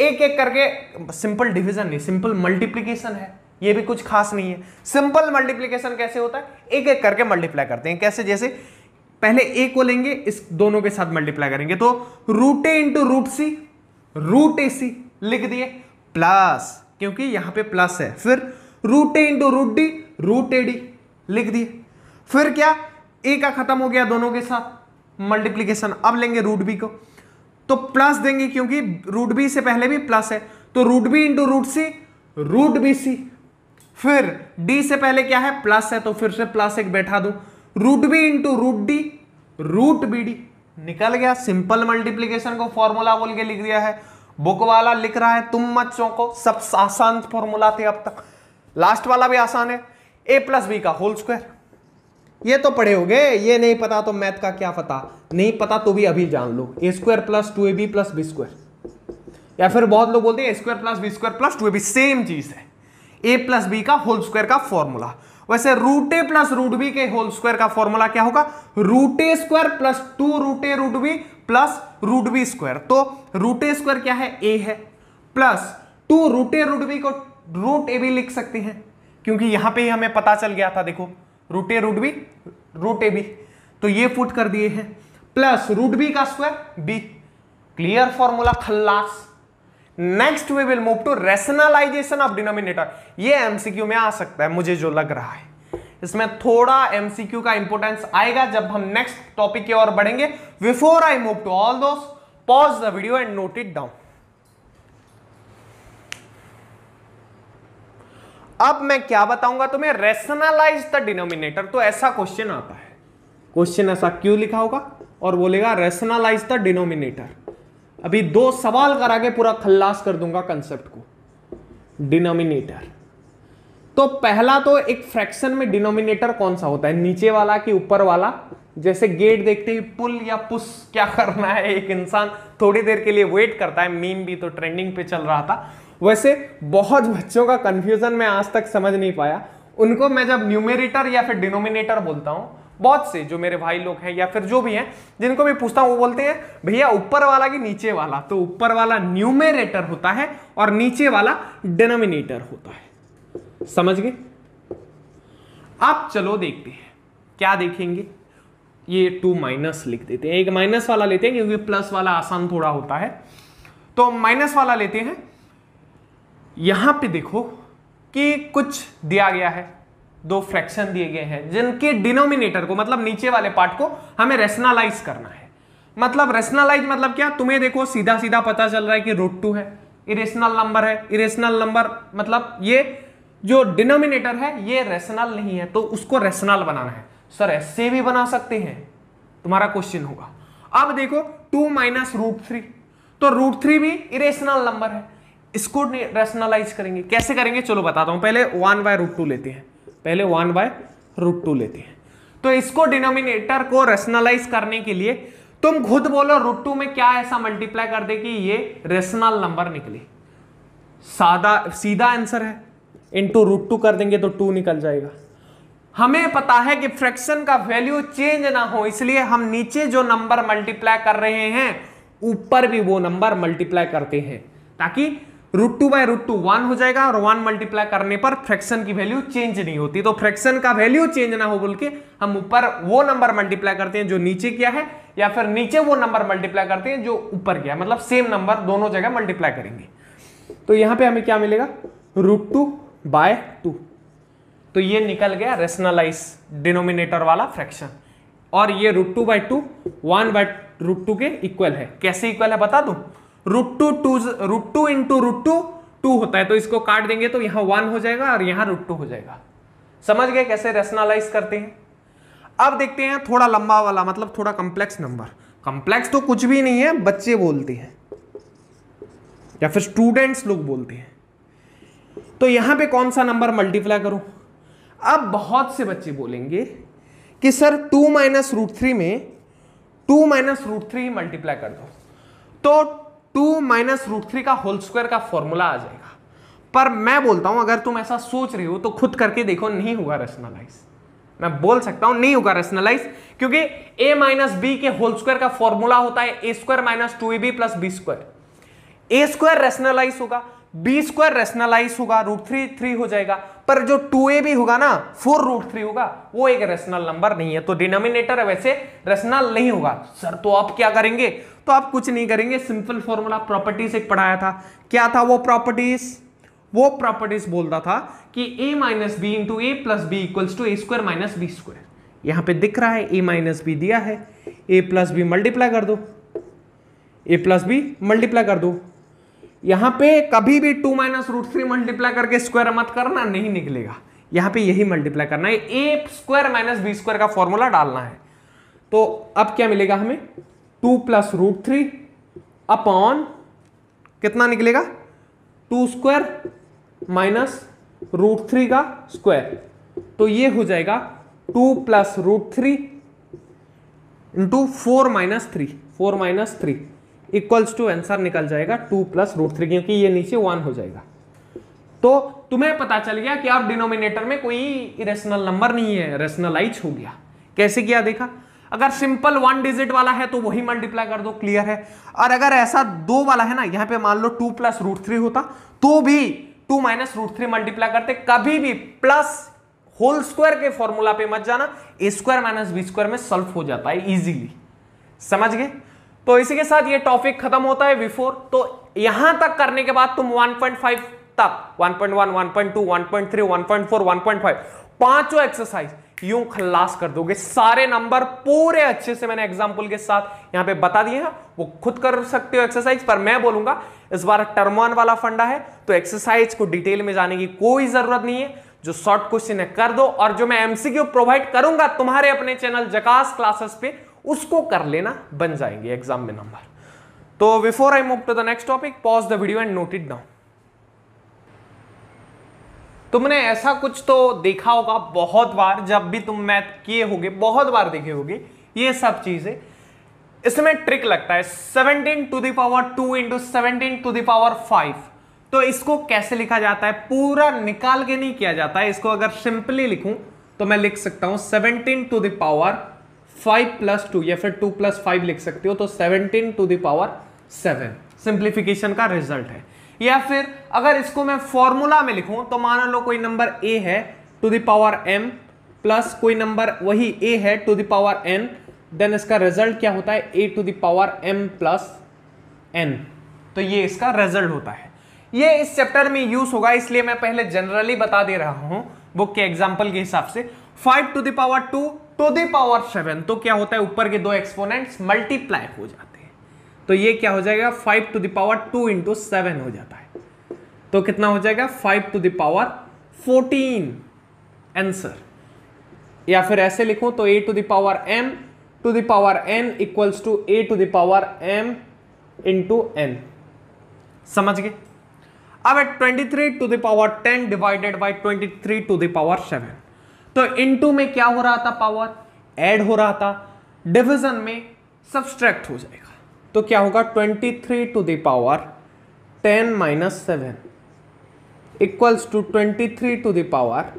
एक एक करके सिंपल डिवीजन नहीं सिंपल मल्टीप्लीकेशन है ये भी कुछ खास नहीं है सिंपल मल्टीप्लीकेशन कैसे होता है एक एक करके मल्टीप्लाई करते हैं कैसे जैसे पहले ए को लेंगे इस दोनों के साथ मल्टीप्लाई करेंगे तो root A into root C root A C लिख दिए प्लस क्योंकि यहां पे प्लस है फिर root A into root D root A D लिख दिए फिर क्या ए का खत्म हो गया दोनों के साथ मल्टीप्लीकेशन अब लेंगे रूट बी को तो प्लस देंगे क्योंकि रूट बी से पहले भी प्लस है तो root B into root C root B C फिर डी से पहले क्या है प्लस है तो फिर से प्लस एक बैठा दो root B into root D root B D निकल गया सिंपल मल्टीप्लीकेशन को फॉर्मूला बोल के लिख दिया है बुक वाला लिख रहा है तुम मत चौंको सब आसान फॉर्मूला थे अब तक लास्ट वाला भी आसान है ए प्लस बी का होल स्क्वायर ये तो पढ़े होगे ये नहीं पता तो मैथ का क्या पता नहीं पता तो भी अभी जान लो A square plus two A B plus B square या फिर बहुत लोग बोलते हैं A square plus B square plus two A B same चीज है ए प्लस बी का होल स्क्वायर का फॉर्मूला वैसे root A plus root B के होल स्क्वायर का फॉर्मूला क्या होगा root A square plus two root A root B plus root B square तो रूट ए स्क्वायर क्या है ए है plus two root A root B को root A B लिख सकते हैं क्योंकि यहां पे ही हमें पता चल गया था देखो root A root B root A B तो ये पुट कर दिए हैं प्लस रूट बी का स्क्वायर बी क्लियर फॉर्मूला खल्लास next we will move to rationalisation of denominator ये एमसीक्यू में आ सकता है मुझे जो लग रहा है इसमें थोड़ा एमसीक्यू का इंपोर्टेंस आएगा जब हम नेक्स्ट टॉपिक की ओर बढ़ेंगे before I move to all दोस्त pause the video and note it down अब मैं क्या बताऊंगा तुम्हें रेशनलाइज द डिनोमिनेटर तो ऐसा क्वेश्चन आता है क्वेश्चन ऐसा क्यों लिखा होगा और बोलेगा रेशनलाइज द डिनोमिनेटर अभी दो सवाल करा के पूरा खल्लास कर दूंगा कंसेप्ट को डिनोमिनेटर तो पहला तो एक फ्रैक्शन में डिनोमिनेटर कौन सा होता है नीचे वाला कि ऊपर वाला जैसे गेट देखते ही पुल या पुश क्या करना है एक इंसान थोड़ी देर के लिए वेट करता है मीम भी तो ट्रेंडिंग पे चल रहा था वैसे बहुत बच्चों का कंफ्यूजन मैं आज तक समझ नहीं पाया उनको मैं जब न्यूमेरेटर या फिर डिनोमिनेटर बोलता हूँ बहुत से जो मेरे भाई लोग हैं या फिर जो भी हैं जिनको मैं पूछता हूँ वो बोलते हैं भैया ऊपर वाला कि नीचे वाला तो ऊपर वाला न्यूमेरेटर होता है और नीचे वाला डिनोमिनेटर होता है समझ गए आप चलो देखते हैं क्या देखेंगे ये टू माइनस लिख देते हैं एक माइनस वाला लेते हैं क्योंकि प्लस वाला आसान थोड़ा होता है तो माइनस वाला लेते हैं यहां पे देखो कि कुछ दिया गया है दो फ्रैक्शन दिए गए हैं जिनके डिनोमिनेटर को मतलब नीचे वाले पार्ट को हमें रेशनलाइज करना है मतलब रेशनलाइज मतलब क्या तुम्हें देखो सीधा सीधा पता चल रहा है कि रूट टू है इरेशनल नंबर है इरेशनल नंबर मतलब ये जो डिनोमिनेटर है ये रेशनल नहीं है तो उसको रेशनल बनाना है सर ऐसे भी बना सकते हैं तुम्हारा क्वेश्चन होगा अब देखो टू माइनस रूट थ्री तो रूट थ्री भी इरेशनल नंबर है इसको रेशनलाइज करेंगे कैसे करेंगे चलो बताता हूं पहले वन बाय रूट टू लेते हैं पहले वन बाय रूट टू लेते हैं तो इसको डिनोमिनेटर को रेशनलाइज करने के लिए तुम खुद बोलो रूट टू में क्या ऐसा मल्टीप्लाई कर दे कि ये रेशनल नंबर निकले सादा सीधा आंसर है इंटू रूट टू कर देंगे तो टू निकल जाएगा हमें पता है कि फ्रैक्शन का वैल्यू चेंज ना हो इसलिए हम नीचे जो नंबर मल्टीप्लाई कर रहे हैं ऊपर भी वो नंबर मल्टीप्लाई करते हैं ताकि root two by root two one हो जाएगा और वन मल्टीप्लाई करने पर फ्रैक्शन की वैल्यू चेंज नहीं होती तो फ्रैक्शन का वैल्यू चेंज ना हो बोल के हम ऊपर वो नंबर मल्टीप्लाई करते हैं जो नीचे किया है या फिर नीचे वो नंबर मल्टीप्लाई करते हैं जो ऊपर किया मतलब सेम नंबर दोनों जगह मल्टीप्लाई करेंगे तो यहां पर हमें क्या मिलेगा रूट टू बाय टू तो ये निकल गया रेशनलाइज डिनोमिनेटर वाला फ्रैक्शन और ये root two by two one by root two के इक्वल है कैसे इक्वल है बता दूं root two two root two into root two two होता है तो इसको काट देंगे तो यहां वन हो जाएगा और यहां रूट टू हो जाएगा समझ गए कैसे रेशनलाइज करते हैं अब देखते हैं थोड़ा लंबा वाला मतलब थोड़ा कंप्लेक्स नंबर कंप्लेक्स तो कुछ भी नहीं है बच्चे बोलते हैं या फिर स्टूडेंट्स लोग बोलते हैं तो यहां पे कौन सा नंबर मल्टीप्लाई करूं अब बहुत से बच्चे बोलेंगे कि sir two minus root three में two minus root three multiply कर दो तो टू माइनस रूट थ्री का होल स्क्वायर का फॉर्मूला आ जाएगा पर मैं बोलता हूं अगर तुम ऐसा सोच रहे हो तो खुद करके देखो नहीं होगा रेशनलाइज मैं बोल सकता हूं नहीं होगा रेशनलाइज क्योंकि ए माइनस बी के होल स्क्वायर का फॉर्मूला होता है A square minus two A B plus B square A square rationalise होगा बी स्क्वायर रेशनलाइज होगा रूट थ्री थ्री हो जाएगा पर जो टू ए बी होगा ना फोर रूट थ्री होगा वो एक रेशनल नंबर नहीं है तो डिनोमिनेटर वैसे रेशनल नहीं होगा सर तो आप क्या करेंगे तो आप कुछ नहीं करेंगे सिंपल फॉर्मूला प्रॉपर्टीज एक पढ़ाया था क्या था वो प्रॉपर्टीज वो प्रॉपर्टीज बोलता था कि a minus B into A plus B equals to A square minus B square यहां पे दिख रहा है a माइनस बी दिया है a प्लस बी मल्टीप्लाई कर दो a प्लस बी मल्टीप्लाई कर दो यहां पे कभी भी two minus root three multiply करके स्क्वायर मत करना नहीं निकलेगा यहां पे यही मल्टीप्लाई करना है A square minus B square का फॉर्मूला डालना है तो अब क्या मिलेगा हमें two plus root three upon कितना निकलेगा two square minus root three का स्क्वायर तो ये हो जाएगा two plus root three into four minus three four minus three equals to आंसर निकल जाएगा टू प्लस रूट थ्री क्योंकि ये नीचे वन हो जाएगा तो तुम्हें पता चल गया कि आप डिनोमिनेटर में कोई इरेशनल नंबर नहीं है रेशनलाइज हो गया कैसे किया देखा अगर सिंपल वन डिजिट वाला है तो वही मल्टीप्लाई कर दो क्लियर है और अगर ऐसा दो वाला है ना यहां पे मान लो टू प्लस रूट थ्री होता तो भी two minus root three multiply करते कभी भी प्लस होल स्क्वायर के फॉर्मूला पे मत जाना A square minus B square में सॉल्व हो जाता है इजीली समझ गए तो इसी के साथ ये टॉपिक खत्म होता है बिफोर तो यहां तक करने के बाद तुम 1.5 तक 1.1, 1.2, 1.3, 1.4, 1.5 पांचों एक्सरसाइज यूं खलास कर दोगे सारे नंबर पूरे अच्छे से मैंने एग्जाम्पल के साथ यहां पे बता दिए हैं वो खुद कर सकते हो एक्सरसाइज पर मैं बोलूंगा इस बार टर्म वन वाला फंडा है तो एक्सरसाइज को डिटेल में जाने की कोई जरूरत नहीं है जो शॉर्ट क्वेश्चन है कर दो और जो मैं एमसीक्यू प्रोवाइड करूंगा तुम्हारे अपने चैनल जकास क्लासेस पे उसको कर लेना बन जाएंगे एग्जाम में नंबर तो before I move to the next topic pause the video and note it down तुमने ऐसा कुछ तो देखा होगा बहुत बार जब भी तुम मैथ किए होगे बहुत बार देखे होगे ये सब चीज़ें इसमें ट्रिक लगता है 17 to the power two into seventeen to the power five तो इसको कैसे लिखा जाता है पूरा निकाल के नहीं किया जाता है इसको अगर सिंपली लिखूं तो मैं लिख सकता हूं seventeen to the power five plus two या फिर टू प्लस फाइव लिख सकते हो तो seventeen to the power seven simplification का रिजल्ट है या फिर अगर इसको मैं फॉर्मूला में लिखूं तो मान लो कोई नंबर ए है टू दावर एम प्लस कोई नंबर वही ए है टू दावर एन देन इसका रिजल्ट क्या होता है A to the power M plus N तो ये इसका रिजल्ट होता है ये इस चैप्टर में यूज होगा इसलिए मैं पहले जनरली बता दे रहा हूं बुक के एग्जाम्पल के हिसाब से five to the power two to the power seven तो क्या होता है ऊपर के दो एक्सपोनेंट्स मल्टीप्लाई हो जाते तो ये क्या हो जाएगा five to the power two into seven हो जाता है तो कितना हो जाएगा five to the power fourteen answer या फिर ऐसे लिखो तो A to the power M to the power N equals to A to the power M into N समझ गए अब twenty three to the power ten divided by twenty three to the power seven तो two में क्या हो रहा था पावर एड हो रहा था डिविजन में सब्सट्रैक्ट हो जाएगा तो क्या होगा twenty three to the power ten minus seven equals to twenty three to the power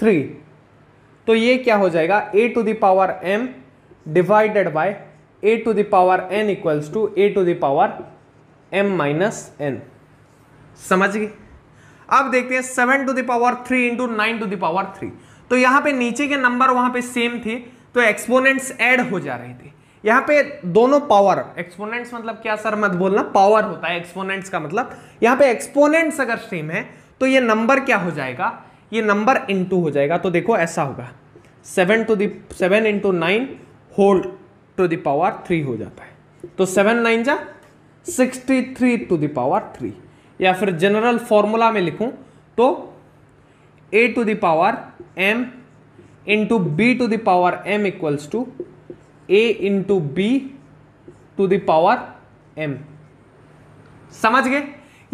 three तो ये क्या हो जाएगा A to the power M divided by A to the power N equals to A to the power M minus N समझ गए अब देखते हैं seven to the power three into nine to the power three तो यहां पे नीचे के नंबर वहां पे सेम थे तो एक्सपोनेंट्स ऐड हो जा रहे थे यहाँ पे दोनों पावर एक्सपोनेंट्स मतलब क्या सर मत बोलना पावर होता है एक्सपोनेंट्स का मतलब यहाँ पे एक्सपोनेंट्स अगर सेम है तो ये नंबर क्या हो जाएगा ये नंबर इंटू हो जाएगा तो देखो ऐसा होगा seven to the into nine whole to the power three हो जाता है तो सेवन नाइन जा sixty three to the power three या फिर जनरल फॉर्मूला में लिखूं तो A to the power M into B to the power M equals to A into B to the power M समझ गए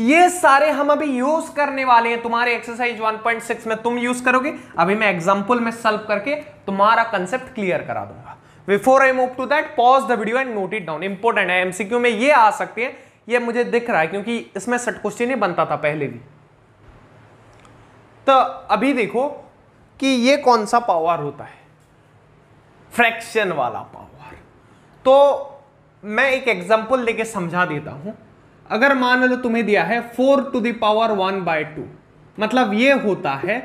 ये सारे हम अभी यूज करने वाले हैं तुम्हारे एक्सरसाइज 1.6 में तुम यूज करोगे अभी मैं एग्जांपल में सल्व करके तुम्हारा कंसेप्ट क्लियर करा दूंगा before I move to that pause the video and note it down important है एमसीक्यू में ये आ सकते हैं ये मुझे दिख रहा है क्योंकि इसमें सट क्वेश्चन ही बनता था पहले भी तो अभी देखो कि यह कौन सा पावर होता है फ्रैक्शन वाला पावर तो मैं एक एग्जाम्पल लेके समझा देता हूं अगर मान लो तुम्हें दिया है four to the power one by two मतलब ये होता है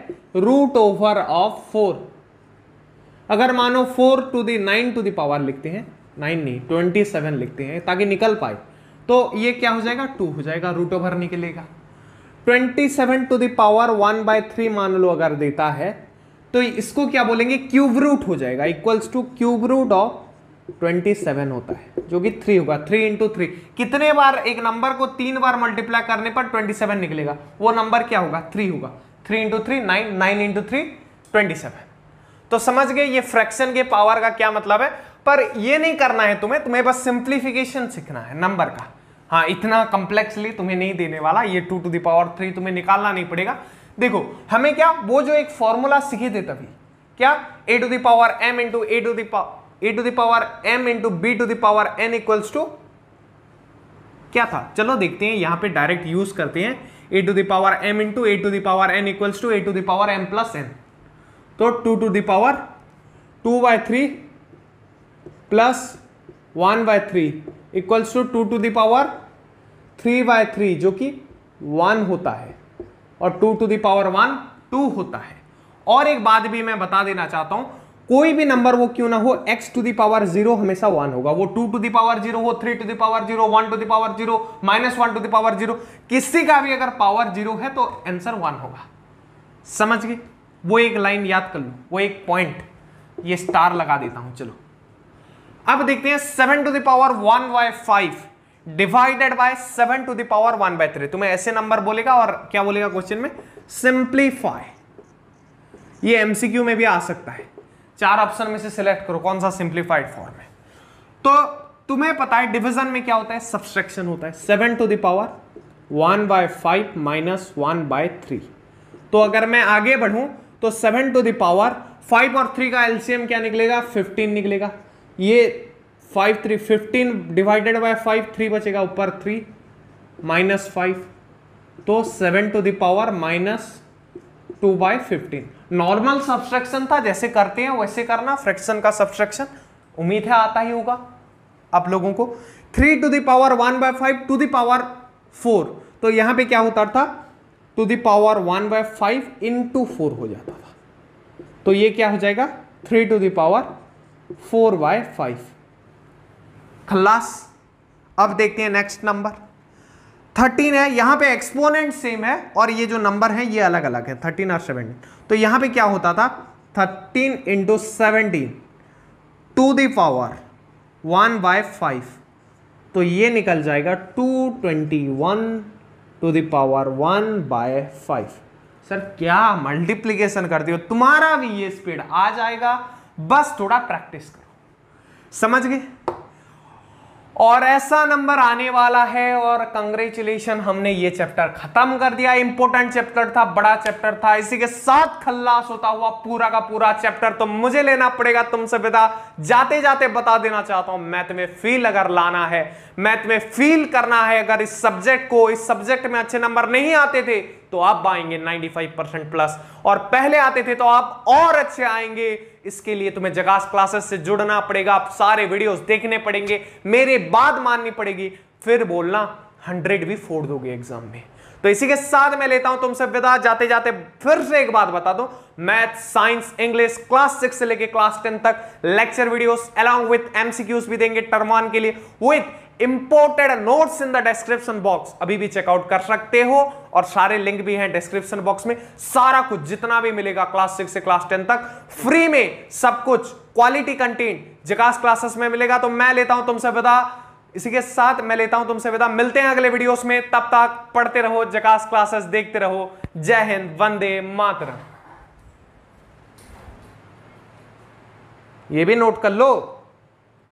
रूट ओवर ऑफ फोर अगर मानो four to the nine to the power लिखते हैं नाइन नहीं ट्वेंटी सेवन लिखते हैं ताकि निकल पाए तो ये क्या हो जाएगा टू हो जाएगा रूट ओवर निकलेगा twenty seven to the power one by three मान लो अगर देता है तो इसको क्या बोलेंगे क्यूब रूट हो जाएगा equals to cube root of 27 होता है जो कि थ्री होगा थ्री इंटू थ्री कितने बार एक नंबर को तीन बार मल्टीप्लाई करने पर 27 निकलेगा वो नंबर क्या होगा थ्री होगा three into three nine nine into three twenty seven तो समझ गए ये फ्रैक्शन के पावर का क्या मतलब है पर ये नहीं करना है तुम्हें तुम्हें बस सिंप्लीफिकेशन सीखना है नंबर का हाँ इतना कंप्लेक्सली तुम्हें नहीं देने वाला ये टू टू दावर थ्री तुम्हें निकालना नहीं पड़ेगा देखो हमें क्या वो जो एक फॉर्मूला सीखे थे तभी क्या a to the power M into a to A to the power M into B to the power N equals to क्या था चलो देखते हैं यहां पे डायरेक्ट यूज करते हैं a to the power M into a to the power N equals to A to the power M plus N तो two to the power two by three plus one by three equals to two to the power three by three जो कि one होता है और two to the power one two होता है और एक बात भी मैं बता देना चाहता हूं कोई भी नंबर वो क्यों ना हो x टू दावर जीरो हमेशा वन होगा वो टू टू दावर जीरो हो three to the power zero one to the power zero minus one to the power zero किसी का भी अगर पावर जीरो है तो आंसर वन होगा समझ गए वो एक लाइन याद कर लो वो एक पॉइंट ये स्टार लगा देता हूं चलो अब देखते हैं seven to the power one by five divided by seven to the power one by three तुम्हें ऐसे नंबर बोलेगा और क्या बोलेगा क्वेश्चन में सिंप्लीफाई ये एमसीक्यू में भी आ सकता है चार ऑप्शन में से सिलेक्ट करो कौन सा सिंप्लीफाइड फॉर्म है तो तुम्हें पता है डिवीजन में क्या होता है सब्सट्रैक्शन होता है seven to the power one by five minus one by three तो अगर मैं आगे बढ़ू तो सेवन टू दावर फाइव और थ्री का एलसीएम क्या निकलेगा फिफ्टीन निकलेगा ये five three fifteen divided by five three बचेगा ऊपर थ्री माइनस फाइव तो seven to the power minus two by fifteen normal subtraction था जैसे करते हैं वैसे करना फ्रैक्शन का सब्सट्रक्शन उम्मीद है आता ही होगा आप लोगों को three to the power one by five to the power four तो यहां पे क्या होता था to the power one by five into four हो जाता था तो ये क्या हो जाएगा three to the power four by five खल्लास अब देखते हैं नेक्स्ट नंबर थर्टीन है यहां पे एक्सपोनेंट सेम है और ये जो नंबर है ये अलग अलग है थर्टीन और सेवनटीन तो यहां पे क्या होता था thirteen into seventeen to the power one by five तो ये निकल जाएगा two twenty one to the power one by five sir क्या मल्टीप्लीकेशन करते हो तुम्हारा भी ये स्पीड आ जाएगा बस थोड़ा प्रैक्टिस करो समझ गए और ऐसा नंबर आने वाला है और कंग्रेचुलेशन हमने ये चैप्टर खत्म कर दिया इंपॉर्टेंट चैप्टर था बड़ा चैप्टर था इसी के साथ खल्लास होता हुआ पूरा का पूरा चैप्टर तो मुझे लेना पड़ेगा तुमसे विदा जाते जाते बता देना चाहता हूं मैथ में फील अगर लाना है मैथ में फील करना है अगर इस सब्जेक्ट को इस सब्जेक्ट में अच्छे नंबर नहीं आते थे तो आप आएंगे 95 परसेंट प्लस और पहले आते थे तो आप और अच्छे आएंगे इसके लिए तुम्हें जगास क्लासेस से जुड़ना पड़ेगा आप सारे वीडियोस देखने पड़ेंगे मेरे बाद माननी पड़ेगी फिर बोलना हंड्रेड भी फोड़ दोगे एग्जाम में तो इसी के साथ मैं लेता हूं तुमसे विदा जाते जाते फिर से एक बात बता दूं math science English class six से लेकर क्लास टेन तक lecture videos along with MCQs भी देंगे टर्मान के लिए with imported notes in the description box अभी भी चेकआउट कर सकते हो और सारे लिंक भी हैं डिस्क्रिप्शन बॉक्स में सारा कुछ जितना भी मिलेगा क्लास सिक्स से क्लास टेन तक फ्री में सब कुछ क्वालिटी कंटेंट जिकास क्लासेस में मिलेगा तो मैं लेता हूं तुमसे विदा इसी के साथ मैं लेता हूं तुमसे विदा मिलते हैं अगले वीडियोस में तब तक पढ़ते रहो जकास क्लासेस देखते रहो जय हिंद वंदे मातरम ये भी नोट कर लो